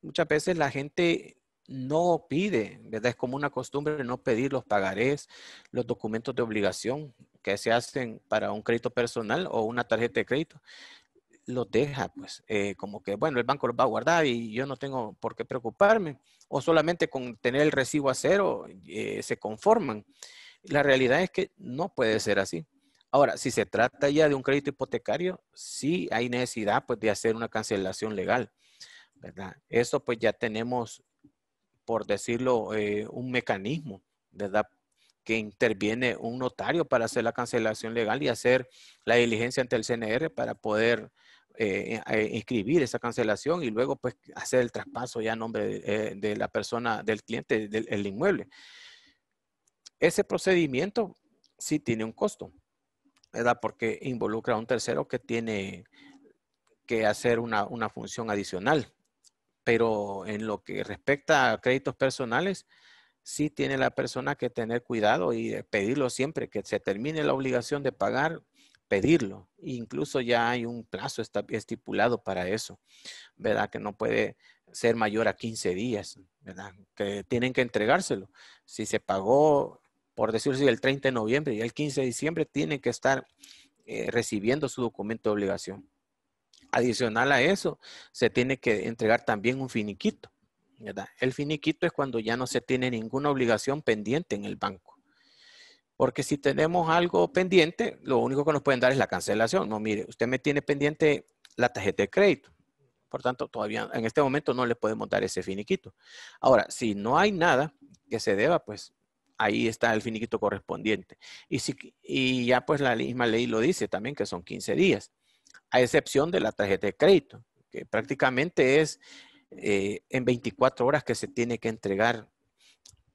[SPEAKER 5] Muchas veces la gente no pide, Es como una costumbre no pedir los pagarés, los documentos de obligación que se hacen para un crédito personal o una tarjeta de crédito los deja, pues, eh, como que, bueno, el banco los va a guardar y yo no tengo por qué preocuparme, o solamente con tener el recibo a cero eh, se conforman. La realidad es que no puede ser así. Ahora, si se trata ya de un crédito hipotecario, sí hay necesidad, pues, de hacer una cancelación legal, ¿verdad? Eso, pues, ya tenemos, por decirlo, eh, un mecanismo, ¿verdad? que interviene un notario para hacer la cancelación legal y hacer la diligencia ante el CNR para poder eh, eh, inscribir esa cancelación y luego pues hacer el traspaso ya a nombre eh, de, la persona, del cliente, del inmueble. Ese procedimiento sí tiene un costo, ¿verdad? Porque involucra a un tercero que tiene que hacer una, una función adicional. Pero en lo que respecta a créditos personales, sí tiene la persona que tener cuidado y pedirlo siempre, que se termine la obligación de pagar pedirlo. Incluso ya hay un plazo estipulado para eso, ¿verdad? Que no puede ser mayor a 15 días, ¿verdad? Que tienen que entregárselo. Si se pagó, por decirlo así, el 30 de noviembre y el 15 de diciembre, tienen que estar eh, recibiendo su documento de obligación. Adicional a eso, se tiene que entregar también un finiquito, ¿verdad? El finiquito es cuando ya no se tiene ninguna obligación pendiente en el banco. Porque si tenemos algo pendiente, lo único que nos pueden dar es la cancelación. No, mire, usted me tiene pendiente la tarjeta de crédito. Por tanto, todavía en este momento no le podemos dar ese finiquito. Ahora, si no hay nada que se deba, pues ahí está el finiquito correspondiente. Y, y ya pues la misma ley lo dice también que son 15 días, a excepción de la tarjeta de crédito, que prácticamente es eh, en 24 horas que se tiene que entregar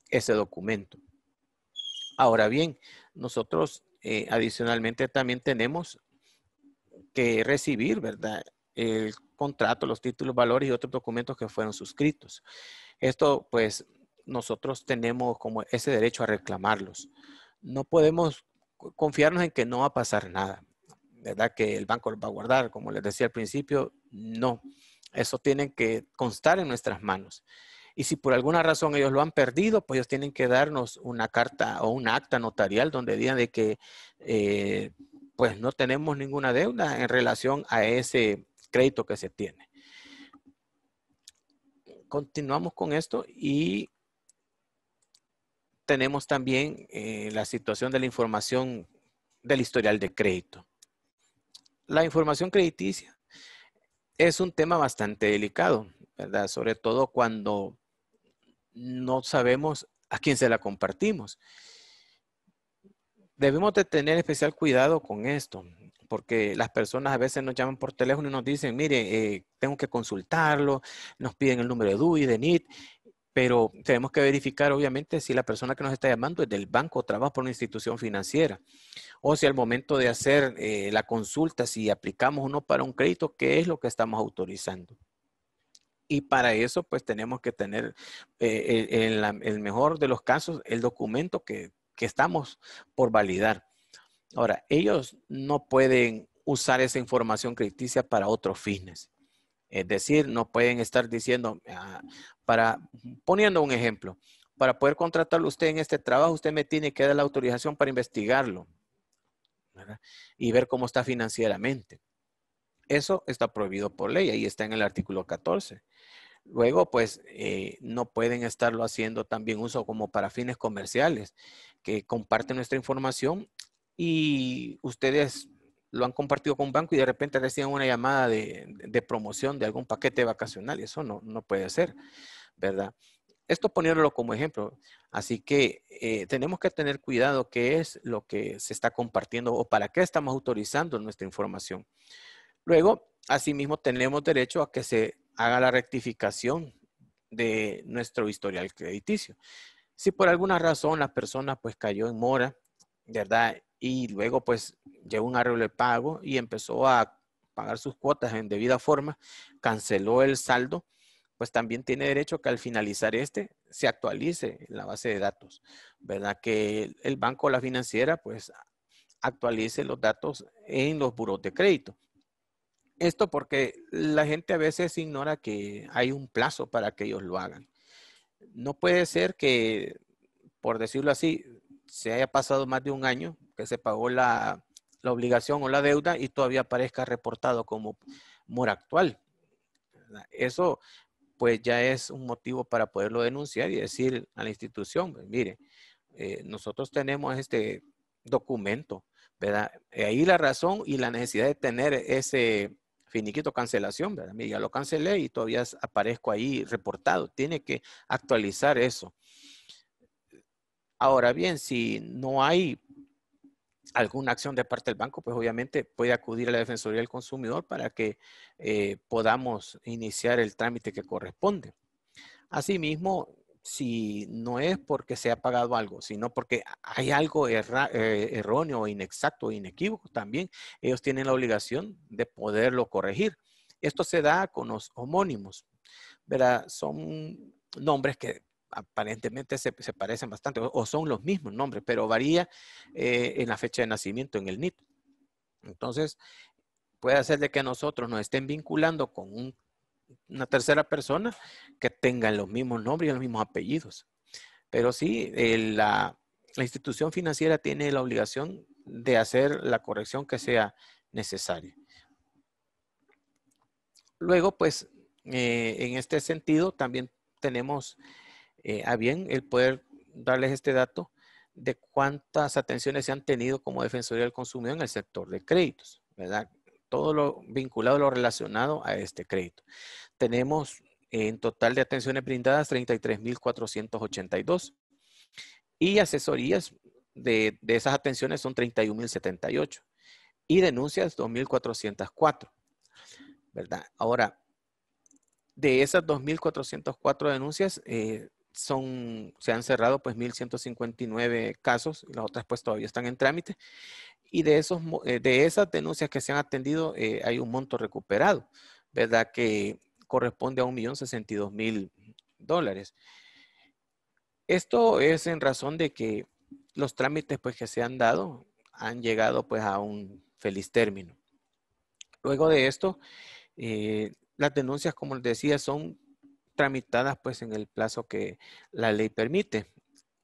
[SPEAKER 5] ese documento. Ahora bien, nosotros eh, adicionalmente también tenemos que recibir, ¿verdad? El contrato, los títulos, valores y otros documentos que fueron suscritos. Esto, pues, nosotros tenemos como ese derecho a reclamarlos. No podemos confiarnos en que no va a pasar nada, ¿verdad? Que el banco los va a guardar, como les decía al principio, no. Eso tiene que constar en nuestras manos. Y si por alguna razón ellos lo han perdido, pues ellos tienen que darnos una carta o un acta notarial donde digan de que eh, pues no tenemos ninguna deuda en relación a ese crédito que se tiene. Continuamos con esto y tenemos también eh, la situación de la información del historial de crédito. La información crediticia es un tema bastante delicado, ¿verdad? Sobre todo cuando no sabemos a quién se la compartimos. Debemos de tener especial cuidado con esto, porque las personas a veces nos llaman por teléfono y nos dicen, mire, eh, tengo que consultarlo, nos piden el número de DUI, de NIT, pero tenemos que verificar, obviamente, si la persona que nos está llamando es del banco o trabaja por una institución financiera, o si al momento de hacer eh, la consulta, si aplicamos o no para un crédito, qué es lo que estamos autorizando. Y para eso, pues tenemos que tener, eh, e, en, el mejor de los casos, el documento que, estamos por validar. Ahora, ellos no pueden usar esa información crediticia para otros fines. Es decir, no pueden estar diciendo, ah, para, poniendo un ejemplo, para poder contratarlo usted en este trabajo, usted me tiene que dar la autorización para investigarlo y ver cómo está financieramente. Eso está prohibido por ley, ahí está en el artículo 14. Luego, pues eh, no pueden estarlo haciendo también uso como para fines comerciales, que comparten nuestra información y ustedes lo han compartido con un banco y de repente reciben una llamada de, promoción de algún paquete vacacional y eso no, no puede ser, ¿verdad? Esto poniéndolo como ejemplo. Así que eh, tenemos que tener cuidado qué es lo que se está compartiendo o para qué estamos autorizando nuestra información. Luego, asimismo, tenemos derecho a que se haga la rectificación de nuestro historial crediticio. Si por alguna razón la persona pues cayó en mora, ¿verdad? Y luego pues llegó un arreglo de pago y empezó a pagar sus cuotas en debida forma, canceló el saldo, pues también tiene derecho que al finalizar este se actualice la base de datos, ¿verdad? Que el banco o la financiera pues actualice los datos en los buros de crédito. Esto porque la gente a veces ignora que hay un plazo para que ellos lo hagan. No puede ser que, por decirlo así, se haya pasado más de un año que se pagó la, obligación o la deuda y todavía aparezca reportado como mora actual. Eso pues ya es un motivo para poderlo denunciar y decir a la institución, pues, mire, eh, nosotros tenemos este documento, ¿verdad? Eh, ahí la razón y la necesidad de tener ese, finiquito cancelación, ¿verdad? Ya lo cancelé y todavía aparezco ahí reportado. Tiene que actualizar eso. Ahora bien, si no hay alguna acción de parte del banco, pues obviamente puede acudir a la Defensoría del Consumidor para que eh, podamos iniciar el trámite que corresponde. Asimismo, si no es porque se ha pagado algo, sino porque hay algo eh, erróneo, inexacto, inequívoco también, ellos tienen la obligación de poderlo corregir. Esto se da con los homónimos, ¿verdad? Son nombres que aparentemente se, parecen bastante o, son los mismos nombres, pero varía eh, en la fecha de nacimiento en el NIT. Entonces, puede ser de que nosotros nos estén vinculando con un una tercera persona que tenga los mismos nombres y los mismos apellidos. Pero sí, la, institución financiera tiene la obligación de hacer la corrección que sea necesaria. Luego, pues, eh, en este sentido, también tenemos eh, a bien el poder darles este dato de cuántas atenciones se han tenido como Defensoría del Consumidor en el sector de créditos, ¿verdad? todo lo vinculado, lo relacionado a este crédito. Tenemos en total de atenciones brindadas 33.482 y asesorías de, esas atenciones son 31.078 y denuncias 2.404, ¿verdad? Ahora, de esas 2.404 denuncias, eh, son, se han cerrado pues 1.159 casos, y las otras pues todavía están en trámite y de, esos, eh, de esas denuncias que se han atendido eh, hay un monto recuperado, ¿verdad? Que corresponde a 1.062.000 dólares. Esto es en razón de que los trámites pues, que se han dado han llegado pues, a un feliz término. Luego de esto, eh, las denuncias, como les decía, son tramitadas pues, en el plazo que la ley permite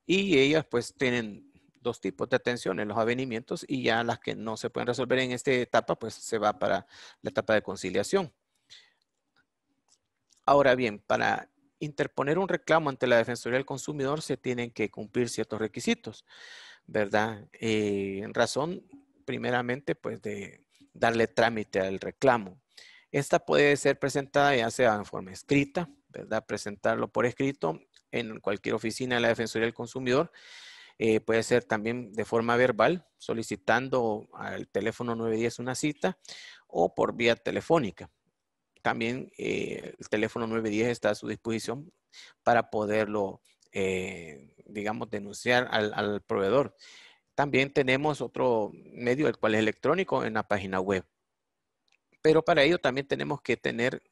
[SPEAKER 5] y ellas pues tienen dos tipos de atención en los avenimientos y ya las que no se pueden resolver en esta etapa, pues se va para la etapa de conciliación. Ahora bien, para interponer un reclamo ante la Defensoría del Consumidor se tienen que cumplir ciertos requisitos, ¿verdad? Eh, en razón, primeramente, pues de darle trámite al reclamo. Esta puede ser presentada ya sea en forma escrita, ¿verdad? Presentarlo por escrito en cualquier oficina de la Defensoría del Consumidor eh, puede ser también de forma verbal, solicitando al teléfono 910 una cita o por vía telefónica. También eh, el teléfono 910 está a su disposición para poderlo, eh, digamos, denunciar al proveedor. También tenemos otro medio, el cual es electrónico, en la página web. Pero para ello también tenemos que tener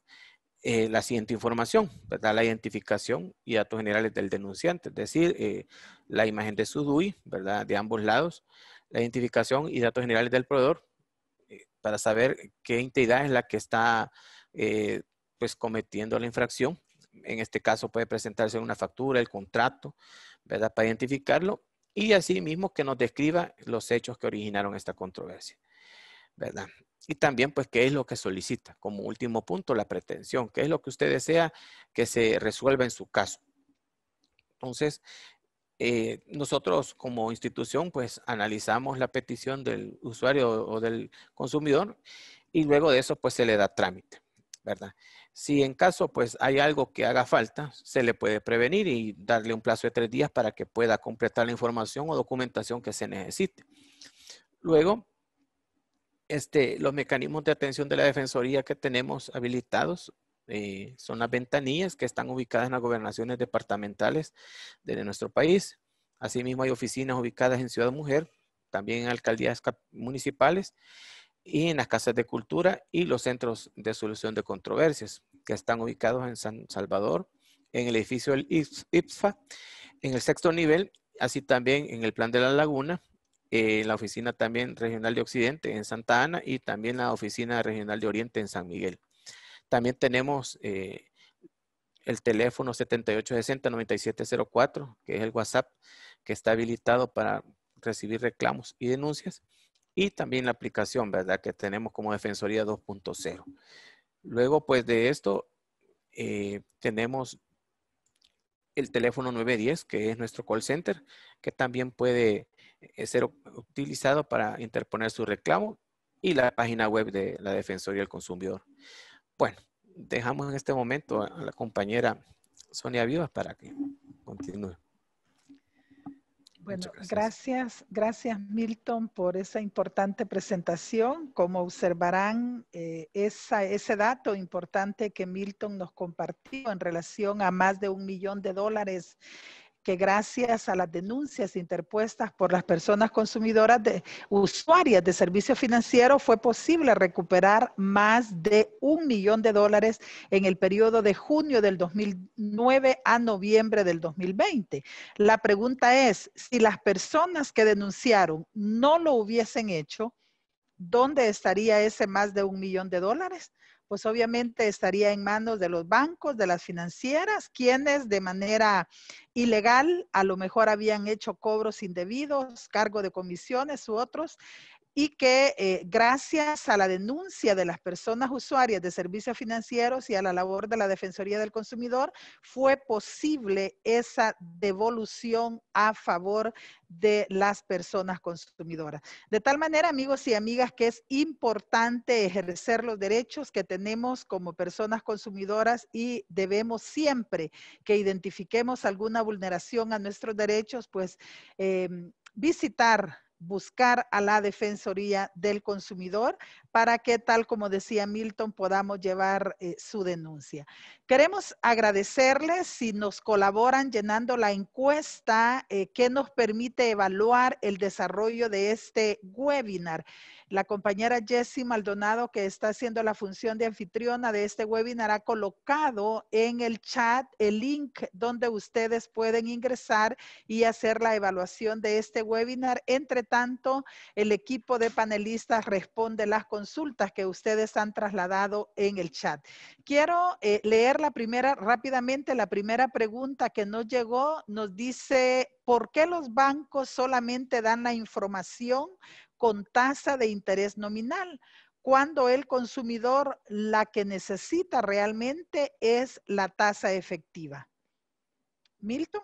[SPEAKER 5] eh, la siguiente información, ¿verdad? La identificación y datos generales del denunciante, es decir, eh, la imagen de su DUI, ¿verdad? De ambos lados, la identificación y datos generales del proveedor, eh, para saber qué entidad es la que está, pues, cometiendo la infracción. En este caso puede presentarse una factura, el contrato, ¿verdad? Para identificarlo y asimismo que nos describa los hechos que originaron esta controversia, ¿verdad? Y también, pues, qué es lo que solicita. Como último punto, la pretensión. ¿Qué es lo que usted desea que se resuelva en su caso? Entonces, eh, nosotros como institución, pues, analizamos la petición del usuario o del consumidor y luego de eso, pues, se le da trámite, ¿verdad? Si en caso, pues, hay algo que haga falta, se le puede prevenir y darle un plazo de tres días para que pueda completar la información o documentación que se necesite. Luego, este, los mecanismos de atención de la Defensoría que tenemos habilitados eh, son las ventanillas que están ubicadas en las gobernaciones departamentales de nuestro país. Asimismo, hay oficinas ubicadas en Ciudad Mujer, también en alcaldías municipales y en las casas de cultura y los centros de solución de controversias que están ubicados en San Salvador, en el edificio del IPFA, en el sexto nivel, así también en el plan de la laguna, la oficina también regional de Occidente en Santa Ana y también la oficina regional de Oriente en San Miguel. También tenemos eh, el teléfono 7860-9704, que es el WhatsApp, que está habilitado para recibir reclamos y denuncias. Y también la aplicación, ¿verdad? Que tenemos como Defensoría 2.0. Luego, pues de esto, eh, tenemos el teléfono 910, que es nuestro call center, que también puede eh, ser utilizado para interponer su reclamo y la página web de la Defensoría del Consumidor. Bueno, dejamos en este momento a la compañera Sonia Vivas para que continúe.
[SPEAKER 2] Bueno, gracias. gracias. Milton por esa importante presentación. Como observarán, eh, ese dato importante que Milton nos compartió en relación a más de un millón de dólares que gracias a las denuncias interpuestas por las personas consumidoras usuarias de servicios financieros fue posible recuperar más de un millón de dólares en el periodo de junio del 2009 a noviembre del 2020. La pregunta es, si las personas que denunciaron no lo hubiesen hecho, ¿dónde estaría ese más de un millón de dólares? pues obviamente estaría en manos de los bancos, de las financieras, quienes de manera ilegal a lo mejor habían hecho cobros indebidos, cargo de comisiones u otros, y que eh, gracias a la denuncia de las personas usuarias de servicios financieros y a la labor de la Defensoría del Consumidor, fue posible esa devolución a favor de las personas consumidoras. De tal manera, amigos y amigas, que es importante ejercer los derechos que tenemos como personas consumidoras y debemos siempre que identifiquemos alguna vulneración a nuestros derechos, pues em, visitar buscar a la Defensoría del Consumidor para que, tal como decía Milton, podamos llevar eh, su denuncia. Queremos agradecerles si nos colaboran llenando la encuesta eh, que nos permite evaluar el desarrollo de este webinar. La compañera Jessie Maldonado, que está haciendo la función de anfitriona de este webinar, ha colocado en el chat el link donde ustedes pueden ingresar y hacer la evaluación de este webinar. Entre tanto, el equipo de panelistas responde las consultas que ustedes han trasladado en el chat. Quiero eh, leer la primera, rápidamente, la primera pregunta que nos llegó. Nos dice, ¿por qué los bancos solamente dan la información con tasa de interés nominal, cuando el consumidor la que necesita realmente es la tasa efectiva. Milton.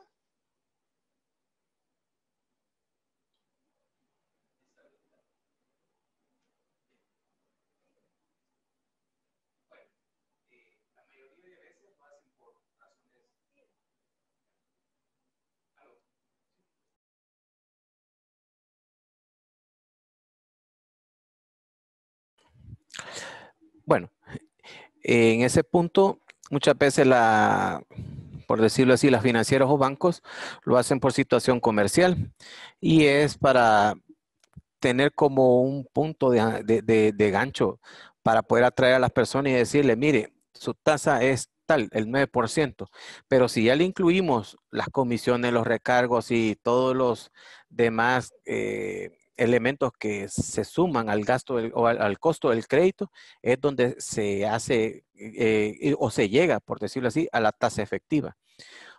[SPEAKER 5] Bueno, en ese punto, muchas veces la, por decirlo así, las financieras o bancos lo hacen por situación comercial y es para tener como un punto de, gancho para poder atraer a las personas y decirle, mire, su tasa es tal, el 9%, pero si ya le incluimos las comisiones, los recargos y todos los demás eh, elementos que se suman al gasto o al, costo del crédito es donde se hace eh, eh, o se llega, por decirlo así, a la tasa efectiva.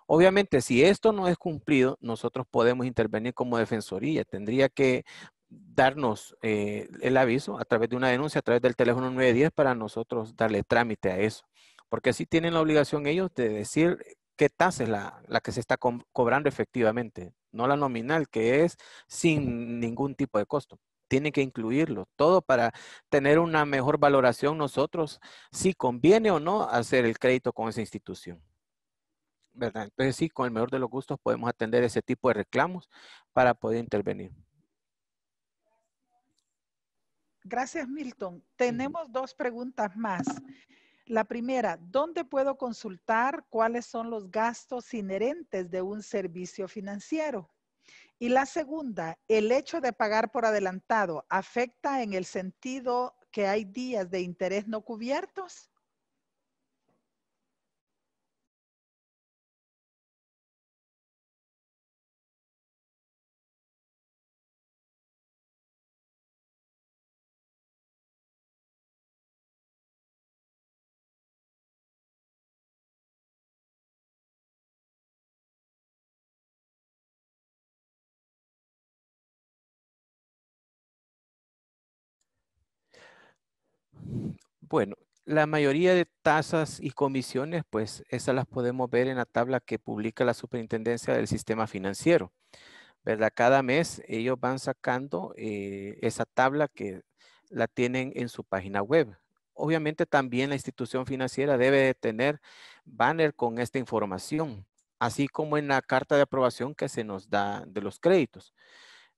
[SPEAKER 5] Obviamente, si esto no es cumplido, nosotros podemos intervenir como defensoría. Tendría que darnos eh, el aviso a través de una denuncia, a través del teléfono 910 para nosotros darle trámite a eso. Porque así tienen la obligación ellos de decir qué tasa es la, que se está cobrando efectivamente no la nominal, que es sin ningún tipo de costo. Tiene que incluirlo todo para tener una mejor valoración nosotros, si conviene o no hacer el crédito con esa institución. ¿Verdad? Entonces sí, con el mejor de los gustos podemos atender ese tipo de reclamos para poder intervenir.
[SPEAKER 2] Gracias, Milton. Tenemos dos preguntas más. La primera, ¿dónde puedo consultar cuáles son los gastos inherentes de un servicio financiero? Y la segunda, ¿el hecho de pagar por adelantado afecta en el sentido que hay días de interés no cubiertos?
[SPEAKER 1] Bueno,
[SPEAKER 5] la mayoría de tasas y comisiones, pues esas las podemos ver en la tabla que publica la Superintendencia del Sistema Financiero. ¿Verdad? Cada mes ellos van sacando eh, esa tabla que la tienen en su página web. Obviamente también la institución financiera debe tener banner con esta información, así como en la carta de aprobación que se nos da de los créditos.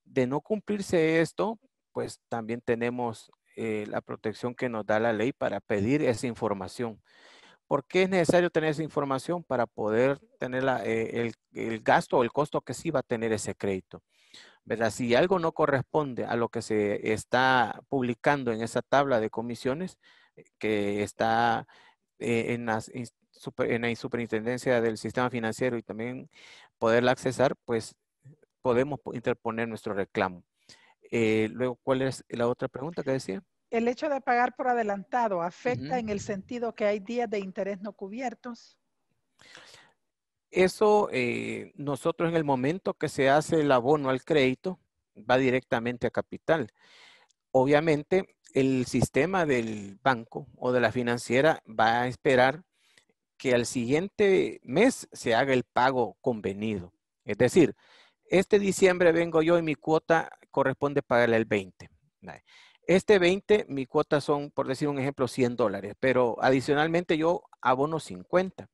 [SPEAKER 5] De no cumplirse esto, pues también tenemos eh, la protección que nos da la ley para pedir esa información. ¿Por qué es necesario tener esa información? Para poder tener eh, el, gasto o el costo que sí va a tener ese crédito. ¿Verdad? Si algo no corresponde a lo que se está publicando en esa tabla de comisiones eh, que está en, en la superintendencia del sistema financiero y también poderla accesar, pues podemos interponer nuestro reclamo. Eh, luego, ¿cuál es la otra pregunta que decía?
[SPEAKER 2] El hecho de pagar por adelantado afecta en el sentido que hay días de interés no cubiertos.
[SPEAKER 5] Eso, eh, nosotros en el momento que se hace el abono al crédito, va directamente a capital. Obviamente, el sistema del banco o de la financiera va a esperar que al siguiente mes se haga el pago convenido. Es decir, este diciembre vengo yo y mi cuota corresponde pagarle el 20. Este 20, mi cuota son, por decir un ejemplo, 100 dólares, pero adicionalmente yo abono 50.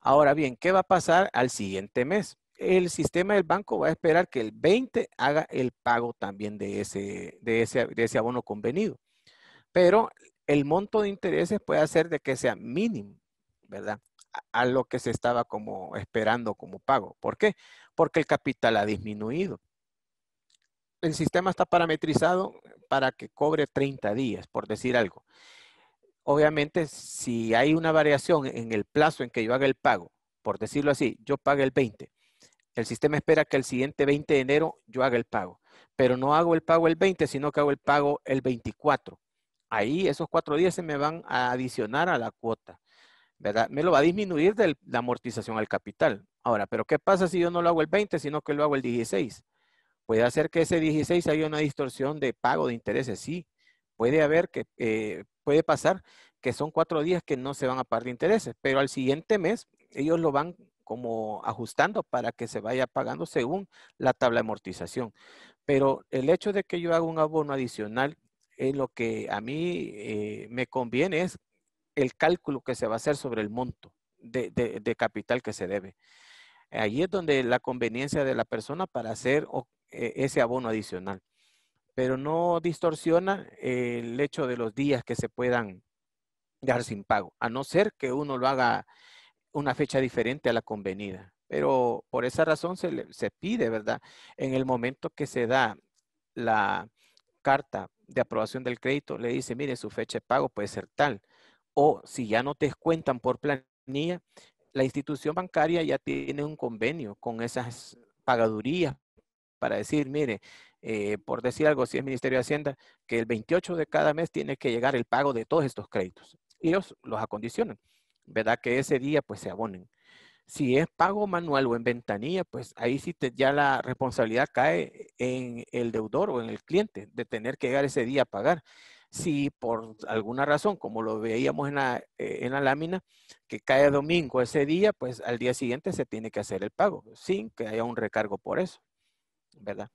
[SPEAKER 5] Ahora bien, ¿qué va a pasar al siguiente mes? El sistema del banco va a esperar que el 20 haga el pago también de ese, de ese, ese abono convenido. Pero el monto de intereses puede hacer de que sea mínimo, ¿verdad? a lo que se estaba como esperando como pago. ¿Por qué? Porque el capital ha disminuido. El sistema está parametrizado para que cobre 30 días, por decir algo. Obviamente, si hay una variación en el plazo en que yo haga el pago, por decirlo así, yo pague el 20. El sistema espera que el siguiente 20 de enero yo haga el pago, pero no hago el pago el 20, sino que hago el pago el 24. Ahí esos cuatro días se me van a adicionar a la cuota. ¿verdad? Me lo va a disminuir de la amortización al capital. Ahora, ¿pero qué pasa si yo no lo hago el 20, sino que lo hago el 16? Puede hacer que ese 16 haya una distorsión de pago de intereses, sí. Puede haber que, eh, puede pasar que son cuatro días que no se van a pagar de intereses, pero al siguiente mes ellos lo van como ajustando para que se vaya pagando según la tabla de amortización. Pero el hecho de que yo haga un abono adicional es lo que a mí eh, me conviene es el cálculo que se va a hacer sobre el monto de, capital que se debe. Ahí es donde la conveniencia de la persona para hacer eh, ese abono adicional. Pero no distorsiona el hecho de los días que se puedan dar sin pago, a no ser que uno lo haga una fecha diferente a la convenida. Pero por esa razón se, se pide, ¿verdad? En el momento que se da la carta de aprobación del crédito, le dice, mire, su fecha de pago puede ser tal o si ya no te cuentan por planilla, la institución bancaria ya tiene un convenio con esas pagadurías para decir, mire, eh, por decir algo, si es Ministerio de Hacienda, que el 28 de cada mes tiene que llegar el pago de todos estos créditos. Ellos los acondicionan, ¿verdad? Que ese día pues se abonen. Si es pago manual o en ventanilla, pues ahí sí ya la responsabilidad cae en el deudor o en el cliente de tener que llegar ese día a pagar. Si por alguna razón, como lo veíamos eh, en la, lámina, que cae domingo ese día, pues al día siguiente se tiene que hacer el pago, sin que haya un recargo por eso, ¿verdad?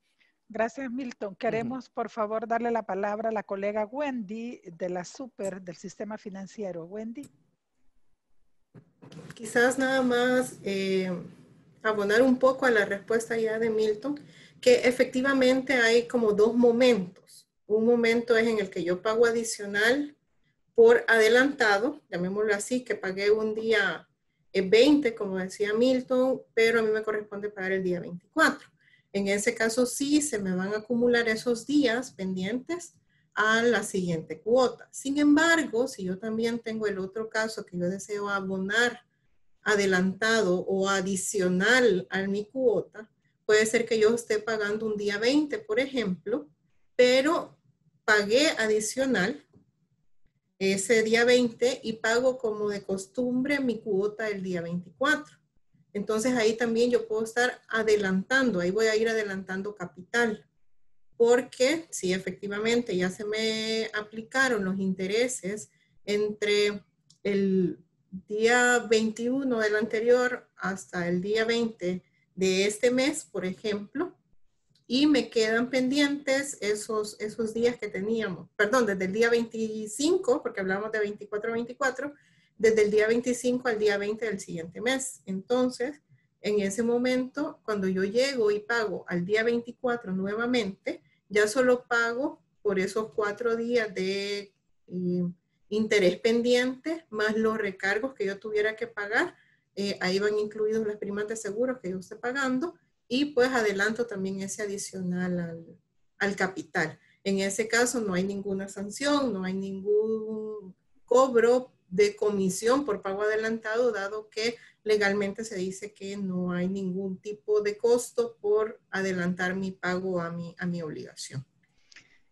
[SPEAKER 2] Gracias, Milton. Queremos, por favor, darle la palabra a la colega Wendy de la Super del Sistema
[SPEAKER 3] Financiero. Wendy. Quizás nada más eh, abonar un poco a la respuesta ya de Milton, que efectivamente hay como dos momentos. Un momento es en el que yo pago adicional por adelantado, llamémoslo así, que pagué un día 20, eh, como decía Milton, pero a mí me corresponde pagar el día 24. En ese caso sí se me van a acumular esos días pendientes a la siguiente cuota. Sin embargo, si yo también tengo el otro caso que yo deseo abonar adelantado o adicional a mi cuota, puede ser que yo esté pagando un día 20, por ejemplo, pero pagué adicional ese día 20 y pago como de costumbre mi cuota el día 24. Entonces ahí también yo puedo estar adelantando, ahí voy a ir adelantando capital, porque si efectivamente ya se me aplicaron los intereses entre el día 21 del anterior hasta el día 20 de este mes, por ejemplo, y me quedan pendientes esos, esos días que teníamos, perdón, desde el día 25, porque hablamos de 24-24, desde el día 25 al día 20 del siguiente mes. Entonces, en ese momento, cuando yo llego y pago al día 24 nuevamente, ya solo pago por esos cuatro días de eh, interés pendiente, más los recargos que yo tuviera que pagar. Eh, ahí van incluidos las primas de seguros que yo esté pagando y pues adelanto también ese adicional al, capital. En ese caso no hay ninguna sanción, no hay ningún cobro de comisión por pago adelantado, dado que legalmente se dice que no hay ningún tipo de costo por adelantar mi pago a mi, a mi obligación.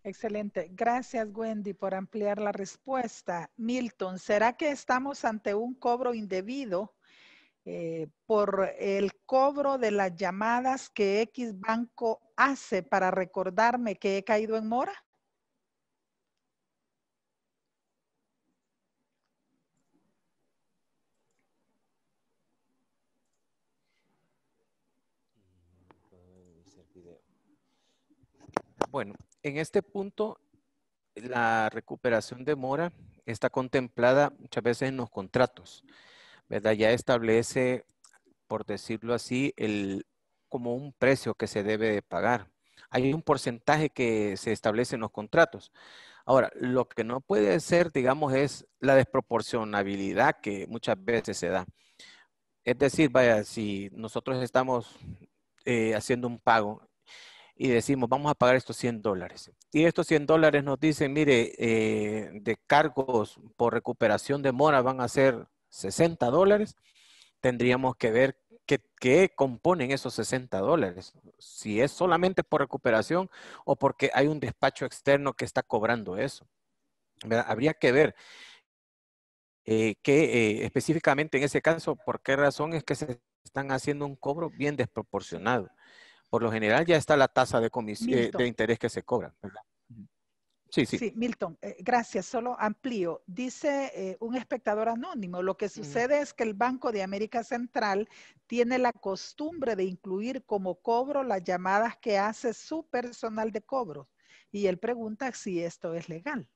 [SPEAKER 3] Excelente. Gracias, Wendy, por ampliar la respuesta. Milton,
[SPEAKER 2] ¿será que estamos ante un cobro indebido eh, por el cobro de las llamadas que X banco hace para recordarme que he caído en mora?
[SPEAKER 5] Bueno, en este punto, la recuperación de mora está contemplada muchas veces en los contratos. Ya establece, por decirlo así, el, como un precio que se debe de pagar. Hay un porcentaje que se establece en los contratos. Ahora, lo que no puede ser, digamos, es la desproporcionabilidad que muchas veces se da. Es decir, vaya, si nosotros estamos eh, haciendo un pago y decimos, vamos a pagar estos 100 dólares. Y estos 100 dólares nos dicen, mire, eh, de cargos por recuperación de mora van a ser 60 dólares, tendríamos que ver qué, componen esos 60 dólares. Si es solamente por recuperación o porque hay un despacho externo que está cobrando eso. Habría que ver eh, que eh, específicamente en ese caso, por qué razón es que se están haciendo un cobro bien desproporcionado. Por lo general ya está la tasa de, eh, de interés que se cobra. Sí, sí. sí
[SPEAKER 2] Milton, eh, gracias, solo amplío. Dice eh, un espectador anónimo, lo que mm. sucede es que el Banco de América Central tiene la costumbre de incluir como cobro las llamadas que hace su personal de cobro. Y él pregunta si esto es legal.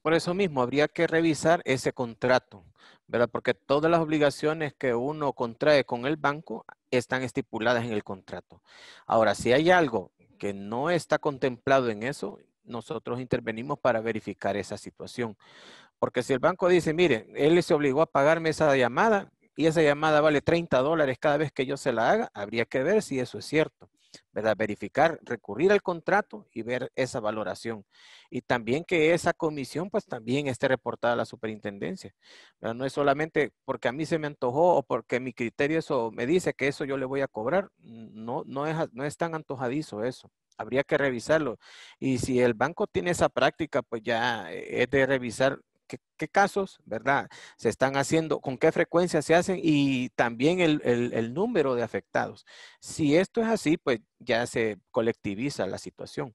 [SPEAKER 5] Por eso mismo, habría que revisar ese contrato, ¿verdad? Porque todas las obligaciones que uno contrae con el banco están estipuladas en el contrato. Ahora, si hay algo que no está contemplado en eso, nosotros intervenimos para verificar esa situación. Porque si el banco dice, mire, él se obligó a pagarme esa llamada y esa llamada vale 30 dólares cada vez que yo se la haga, habría que ver si eso es cierto. Verificar, recurrir al contrato y ver esa valoración. Y también que esa comisión pues también esté reportada a la superintendencia. No es solamente porque a mí se me antojó o porque mi criterio eso me dice que eso yo le voy a cobrar. No, no es, no es tan antojadizo eso habría que revisarlo. Y si el banco tiene esa práctica, pues ya eh, es de revisar qué, casos, ¿verdad? Se están haciendo, con qué frecuencia se hacen y también el, número de afectados. Si esto es así, pues ya se colectiviza la situación,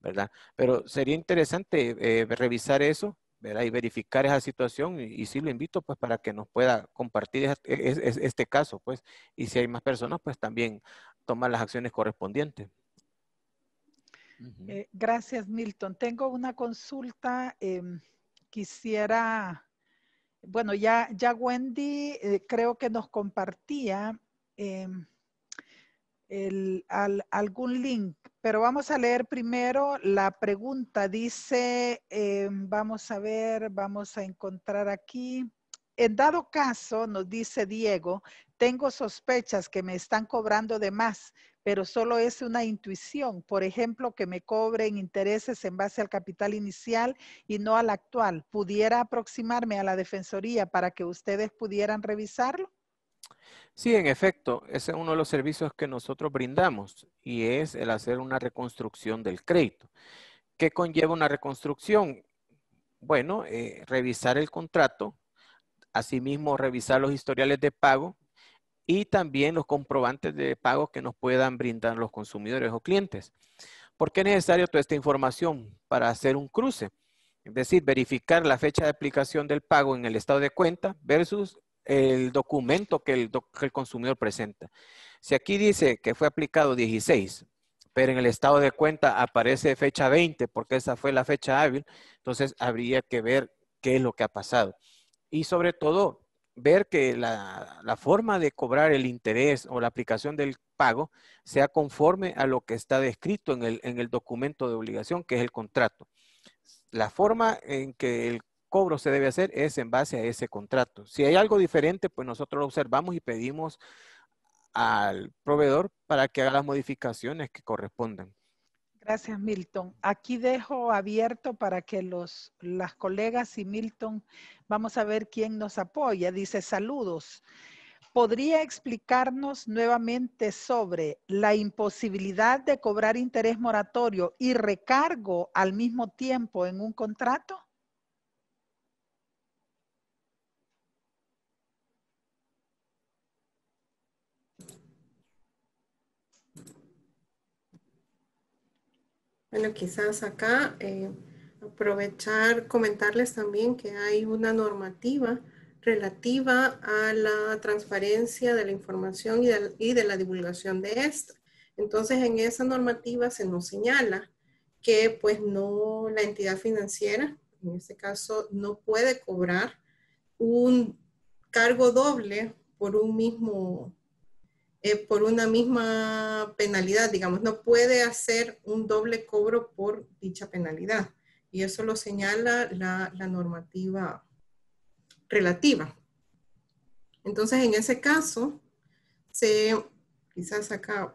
[SPEAKER 5] ¿verdad? Pero sería interesante eh, revisar eso ¿verdad? y verificar esa situación y, si sí lo invito pues para que nos pueda compartir este caso pues y si hay más personas pues también tomar las acciones correspondientes.
[SPEAKER 2] Eh, gracias Milton. Tengo una consulta. Em, quisiera, bueno, ya, ya Wendy eh, creo que nos compartía em, algún link, pero vamos a leer primero la pregunta. Dice, em, vamos a ver, vamos a encontrar aquí. En dado caso, nos dice Diego, tengo sospechas que me están cobrando de más, pero solo es una intuición. Por ejemplo, que me cobren intereses en base al capital inicial y no al actual. ¿Pudiera aproximarme a la Defensoría para que ustedes pudieran revisarlo?
[SPEAKER 5] Sí, en efecto, ese es uno de los servicios que nosotros brindamos y es el hacer una reconstrucción del crédito. ¿Qué conlleva una reconstrucción? Bueno, eh, revisar el contrato, asimismo revisar los historiales de pago, y también los comprobantes de pago que nos puedan brindar los consumidores o clientes. ¿Por qué es necesario toda esta información? Para hacer un cruce, es decir, verificar la fecha de aplicación del pago en el estado de cuenta versus el documento que el consumidor presenta. Si aquí dice que fue aplicado 16, pero en el estado de cuenta aparece fecha 20 porque esa fue la fecha hábil, entonces habría que ver qué es lo que ha pasado. Y sobre todo, ver que la, forma de cobrar el interés o la aplicación del pago sea conforme a lo que está descrito en el, en el documento de obligación, que es el contrato. La forma en que el cobro se debe hacer es en base a ese contrato. Si hay algo diferente, pues nosotros lo observamos y pedimos al proveedor para que haga las modificaciones que correspondan.
[SPEAKER 2] Gracias, Milton. Aquí dejo abierto para que los, las colegas y Milton, vamos a ver quién nos apoya. Dice, saludos. ¿Podría explicarnos nuevamente sobre la imposibilidad de cobrar interés moratorio y recargo al mismo tiempo en un contrato?
[SPEAKER 3] Bueno, quizás acá eh, aprovechar, comentarles también que hay una normativa relativa a la transparencia de la información y de, la divulgación de esto. Entonces, en esa normativa se nos señala que pues no la entidad financiera, en este caso, no puede cobrar un cargo doble por un mismo eh, por una misma penalidad, digamos, no puede hacer un doble cobro por dicha penalidad. Y eso lo señala la, normativa relativa. Entonces, en ese caso, se, quizás acá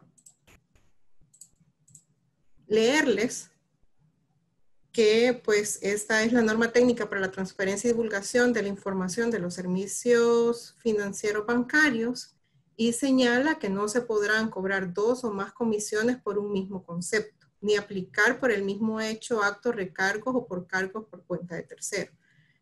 [SPEAKER 3] leerles que pues esta es la norma técnica para la transferencia y divulgación de la información de los servicios financieros bancarios y señala que no se podrán cobrar dos o más comisiones por un mismo concepto, ni aplicar por el mismo hecho acto, recargos o por cargos por cuenta de tercero.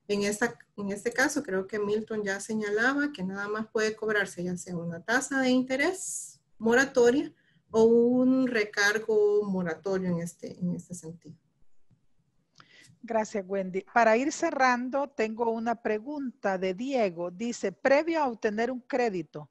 [SPEAKER 3] En, esta, en este caso, creo que Milton ya señalaba que nada más puede cobrarse ya sea una tasa de interés moratoria o un recargo moratorio en este, en este sentido. Gracias, Wendy. Para ir cerrando,
[SPEAKER 2] tengo una pregunta de Diego. Dice, previo a obtener un crédito,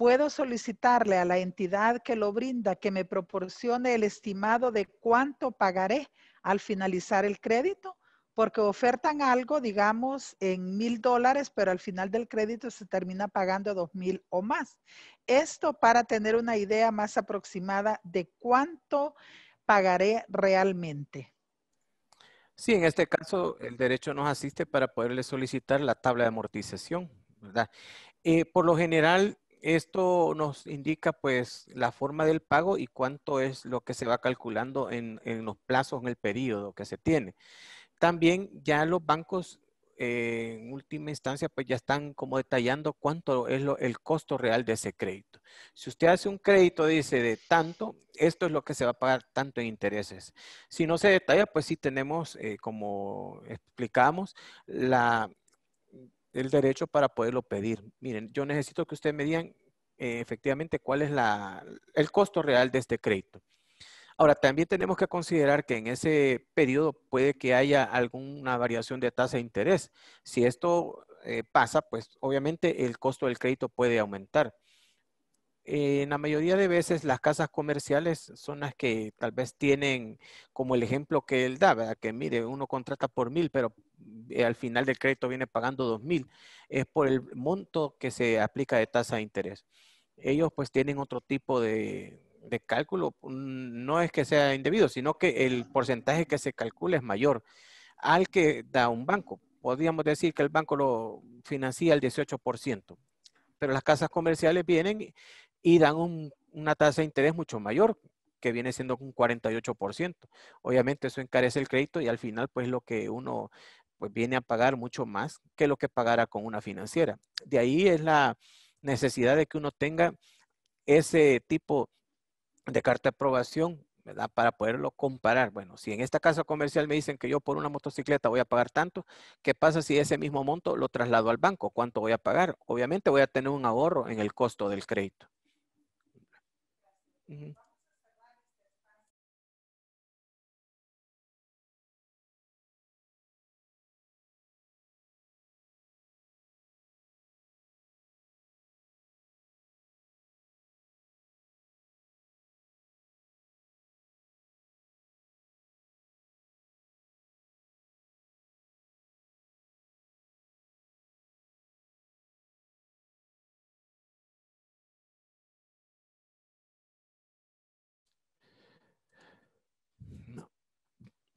[SPEAKER 2] puedo solicitarle a la entidad que lo brinda que me proporcione el estimado de cuánto pagaré al finalizar el crédito, porque ofertan algo, digamos, en mil dólares, pero al final del crédito se termina pagando dos mil o más. Esto para tener una idea más aproximada de cuánto pagaré realmente.
[SPEAKER 5] Sí, en este caso el derecho nos asiste para poderle solicitar la tabla de amortización, ¿verdad? Eh, por lo general, esto nos indica pues la forma del pago y cuánto es lo que se va calculando en, los plazos, en el periodo que se tiene. También ya los bancos eh, en última instancia pues ya están como detallando cuánto es el costo real de ese crédito. Si usted hace un crédito, dice de tanto, esto es lo que se va a pagar tanto en intereses. Si no se detalla, pues sí tenemos, eh, como explicábamos, la, el derecho para poderlo pedir. Miren, yo necesito que ustedes me digan eh, efectivamente cuál es el costo real de este crédito. Ahora, también tenemos que considerar que en ese periodo puede que haya alguna variación de tasa de interés. Si esto eh, pasa, pues obviamente el costo del crédito puede aumentar. en la mayoría de veces las casas comerciales son las que tal vez tienen como el ejemplo que él da, que mire, uno contrata por mil, pero eh, al final del crédito viene pagando 2.000, es por el monto que se aplica de tasa de interés. Ellos pues tienen otro tipo de, cálculo, no es que sea indebido, sino que el porcentaje que se calcula es mayor al que da un banco. Podríamos decir que el banco lo financia al 18%, pero las casas comerciales vienen y dan una tasa de interés mucho mayor, que viene siendo un 48%. Obviamente eso encarece el crédito y al final pues lo que uno pues viene a pagar mucho más que lo que pagara con una financiera. De ahí es la necesidad de que uno tenga ese tipo de carta de aprobación Para poderlo comparar. Bueno, si en esta casa comercial me dicen que yo por una motocicleta voy a pagar tanto, ¿qué pasa si ese mismo monto lo traslado al banco? ¿Cuánto voy a pagar? Obviamente voy a tener un ahorro en el costo del crédito.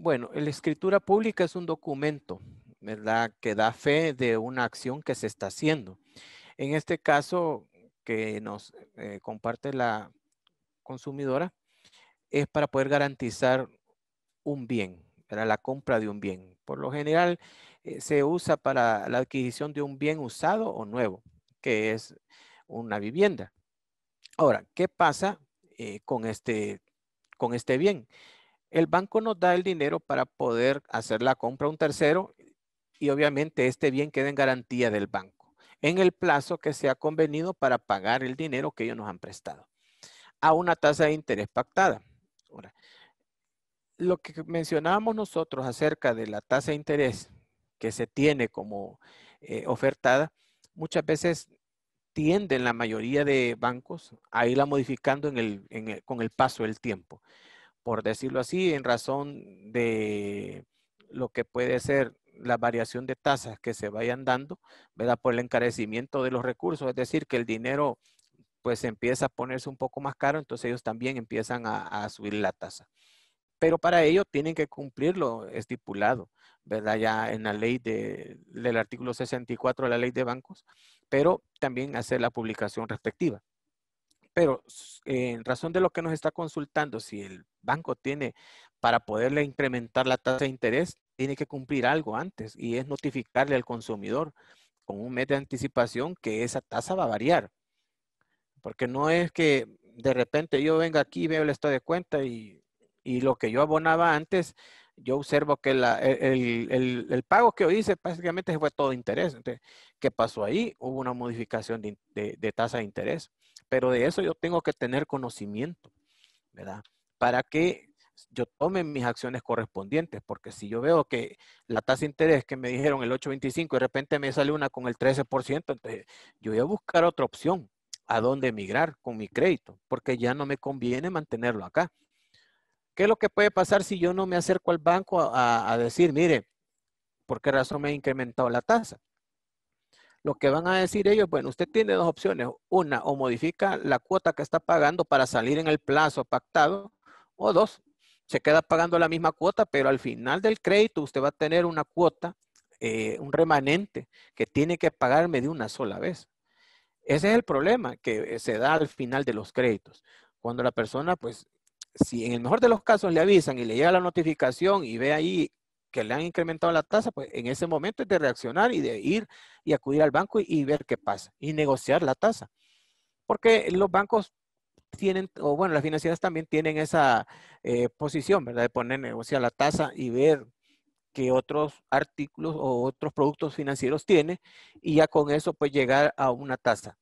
[SPEAKER 5] Bueno, la escritura pública es un documento, ¿verdad? Que da fe de una acción que se está haciendo. En este caso que nos eh, comparte la consumidora, es para poder garantizar un bien, para la compra de un bien. Por lo general eh, se usa para la adquisición de un bien usado o nuevo, que es una vivienda. Ahora, ¿qué pasa eh, con, este, con este bien? El banco nos da el dinero para poder hacer la compra a un tercero y obviamente este bien queda en garantía del banco en el plazo que se ha convenido para pagar el dinero que ellos nos han prestado a una tasa de interés pactada. Ahora, lo que mencionábamos nosotros acerca de la tasa de interés que se tiene como eh, ofertada, muchas veces tienden la mayoría de bancos a irla modificando con el paso del tiempo por decirlo así, en razón de lo que puede ser la variación de tasas que se vayan dando, ¿verdad? Por el encarecimiento de los recursos, es decir, que el dinero pues empieza a ponerse un poco más caro, entonces ellos también empiezan a, subir la tasa. Pero para ello tienen que cumplir lo estipulado, ¿verdad? Ya en la ley de, del artículo 64 de la ley de bancos, pero también hacer la publicación respectiva. Pero en razón de lo que nos está consultando, si el banco tiene para poderle incrementar la tasa de interés, tiene que cumplir algo antes y es notificarle al consumidor con un mes de anticipación que esa tasa va a variar. Porque no es que de repente yo venga aquí, veo el estado de cuenta y, lo que yo abonaba antes, yo observo que e, el, pago que yo hice básicamente fue todo interés. Entonces, ¿qué pasó ahí? Hubo una modificación de tasa de interés. Pero de eso yo tengo que tener conocimiento, ¿verdad? Para que yo tome mis acciones correspondientes, porque si yo veo que la tasa de interés que me dijeron el 8.25 y de repente me sale una con el 13%, entonces yo voy a buscar otra opción a dónde emigrar con mi crédito, porque ya no me conviene mantenerlo acá. ¿Qué es lo que puede pasar si yo no me acerco al banco a, a decir, mire, por qué razón me ha incrementado la tasa? lo que van a decir ellos, bueno, usted tiene dos opciones. Una, o modifica la cuota que está pagando para salir en el plazo pactado, o dos, se queda pagando la misma cuota, pero al final del crédito usted va a tener una cuota, eh, un remanente que tiene que pagarme de una sola vez. Ese es el problema que se da al final de los créditos. Cuando la persona, pues, si en el mejor de los casos le avisan y le llega la notificación y ve ahí que le han incrementado la tasa, pues en ese momento es de reaccionar y de ir y acudir al banco y, ver qué pasa y negociar la tasa. Porque los bancos tienen, o bueno, las financieras también tienen esa eh, posición, ¿verdad? De poner negociar la tasa y ver qué otros artículos o otros productos financieros tiene y ya con eso pues llegar a una tasa.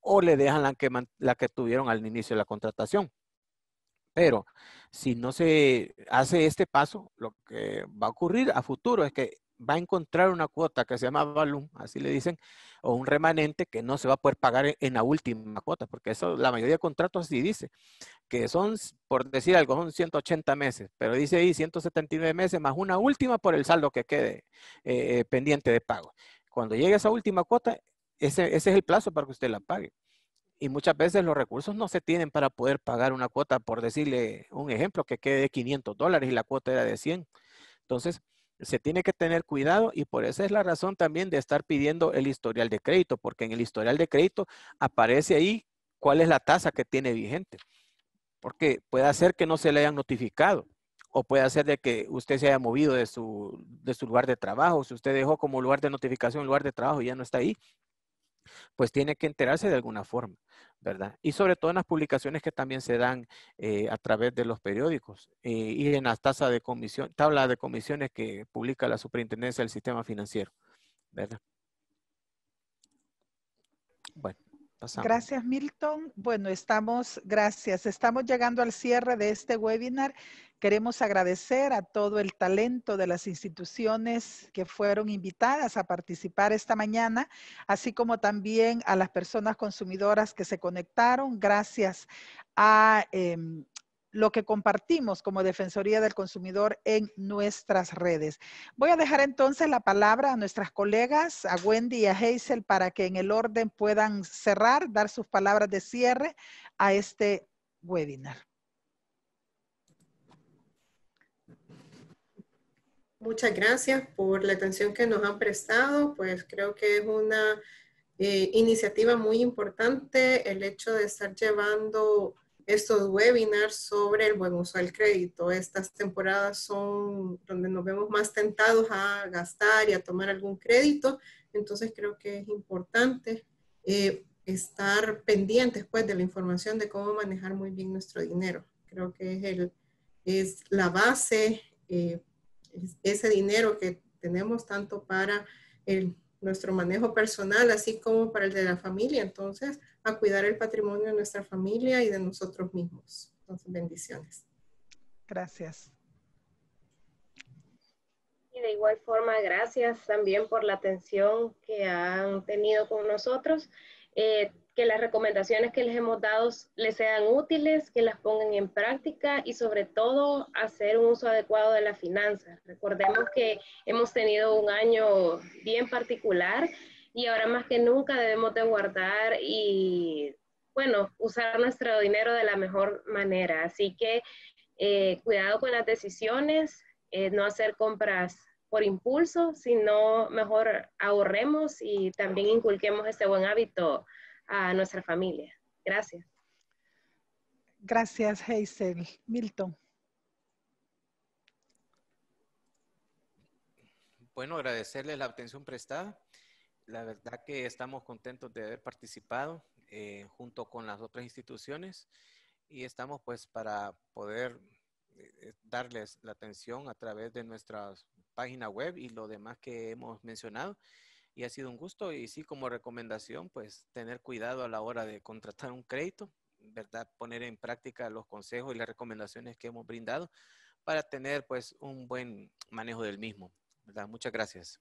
[SPEAKER 5] o le dejan la que, la que tuvieron al inicio de la contratación. Pero si no se hace este paso, lo que va a ocurrir a futuro es que va a encontrar una cuota que se llama balloon, así le dicen, o un remanente que no se va a poder pagar e-, en, la última cuota, porque eso la mayoría de contratos así dice, que son, por decir algo, son 180 meses, pero dice ahí 179 meses más una última por el saldo que quede eh, eh, pendiente de pago. Cuando llegue esa última cuota, ese es el plazo para que usted la pague y muchas veces los recursos no se tienen para poder pagar una cuota, por decirle un ejemplo, que quede de 500 dólares y la cuota era de 100. Entonces, se tiene que tener cuidado y por esa es la razón también de estar pidiendo el historial de crédito, porque en el historial de crédito aparece ahí cuál es la tasa que tiene vigente, porque puede ser que no se le hayan notificado o puede ser de que usted se haya movido de su, de su lugar de trabajo, si usted dejó como lugar de notificación, lugar de trabajo y ya no está ahí, pues tiene que enterarse de alguna forma, ¿verdad? Y sobre todo en las publicaciones que también se dan eh, a través de los periódicos eh, y en las tasas de comisión, tabla de comisiones que publica la Superintendencia del Sistema Financiero, ¿verdad? Bueno. Pasamos.
[SPEAKER 2] Gracias, Milton. Bueno, estamos, gracias. Estamos llegando al cierre de este webinar. Queremos agradecer a todo el talento de las instituciones que fueron invitadas a participar esta mañana, así como también a las personas consumidoras que se conectaron gracias a em, lo que compartimos como Defensoría del Consumidor en nuestras redes. Voy a dejar entonces la palabra a nuestras colegas, a Wendy y a Hazel, para que en el orden puedan cerrar, dar sus palabras de cierre
[SPEAKER 3] a este webinar. Muchas gracias por la atención que nos han prestado, pues creo que es una eh, iniciativa muy importante el hecho de estar llevando estos webinars sobre el buen uso del crédito. Estas temporadas son donde nos vemos más tentados a gastar y a tomar algún crédito, entonces creo que es importante eh, estar pendientes pues de la información de cómo manejar muy bien nuestro dinero. Creo que es, el, es la base eh, ese dinero que tenemos tanto para nuestro manejo personal, así como para el de la familia. Entonces, a cuidar el patrimonio de nuestra familia y de nosotros mismos. Entonces, bendiciones. Gracias.
[SPEAKER 4] Y de igual forma, gracias también por la atención que han tenido con nosotros. Eh, que las recomendaciones que les hemos dado les sean útiles, que las pongan en práctica y sobre todo hacer un uso adecuado de las finanzas. Recordemos que hemos tenido un año bien particular y ahora más que nunca debemos de guardar y, bueno, usar nuestro dinero de la mejor manera. Así que eh, cuidado con las decisiones, eh, no hacer compras por impulso, sino mejor ahorremos y también inculquemos este buen hábito a nuestra familia. Gracias.
[SPEAKER 2] Gracias, Hazel. Milton.
[SPEAKER 5] Bueno, agradecerles la atención prestada. La verdad que estamos contentos de haber participado eh, junto con las otras instituciones y estamos pues para poder eh, eh, darles la atención a través de nuestra página web y lo demás que hemos mencionado y ha sido un gusto y sí como recomendación pues tener cuidado a la hora de contratar un crédito, ¿verdad? Poner en práctica los consejos y las recomendaciones que hemos brindado para tener pues un buen manejo del mismo, ¿verdad? Muchas gracias.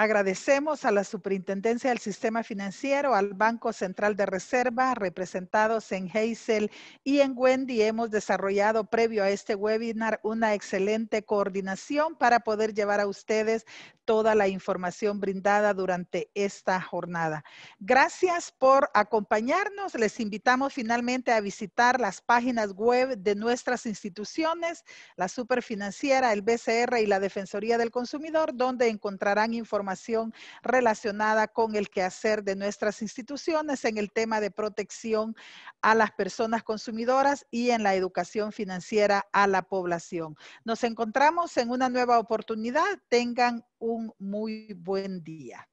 [SPEAKER 2] Agradecemos a la Superintendencia del Sistema Financiero, al Banco Central de Reserva, representados en Hazel y en Wendy. Hemos desarrollado previo a este webinar una excelente coordinación para poder llevar a ustedes toda la información brindada durante esta jornada. Gracias por acompañarnos. Les invitamos finalmente a visitar las páginas web de nuestras instituciones, la Superfinanciera, el BCR y la Defensoría del Consumidor, donde encontrarán información relacionada con el quehacer de nuestras instituciones en el tema de protección a las personas consumidoras y en la educación financiera a la población. Nos encontramos en una nueva oportunidad. Tengan un muy buen día.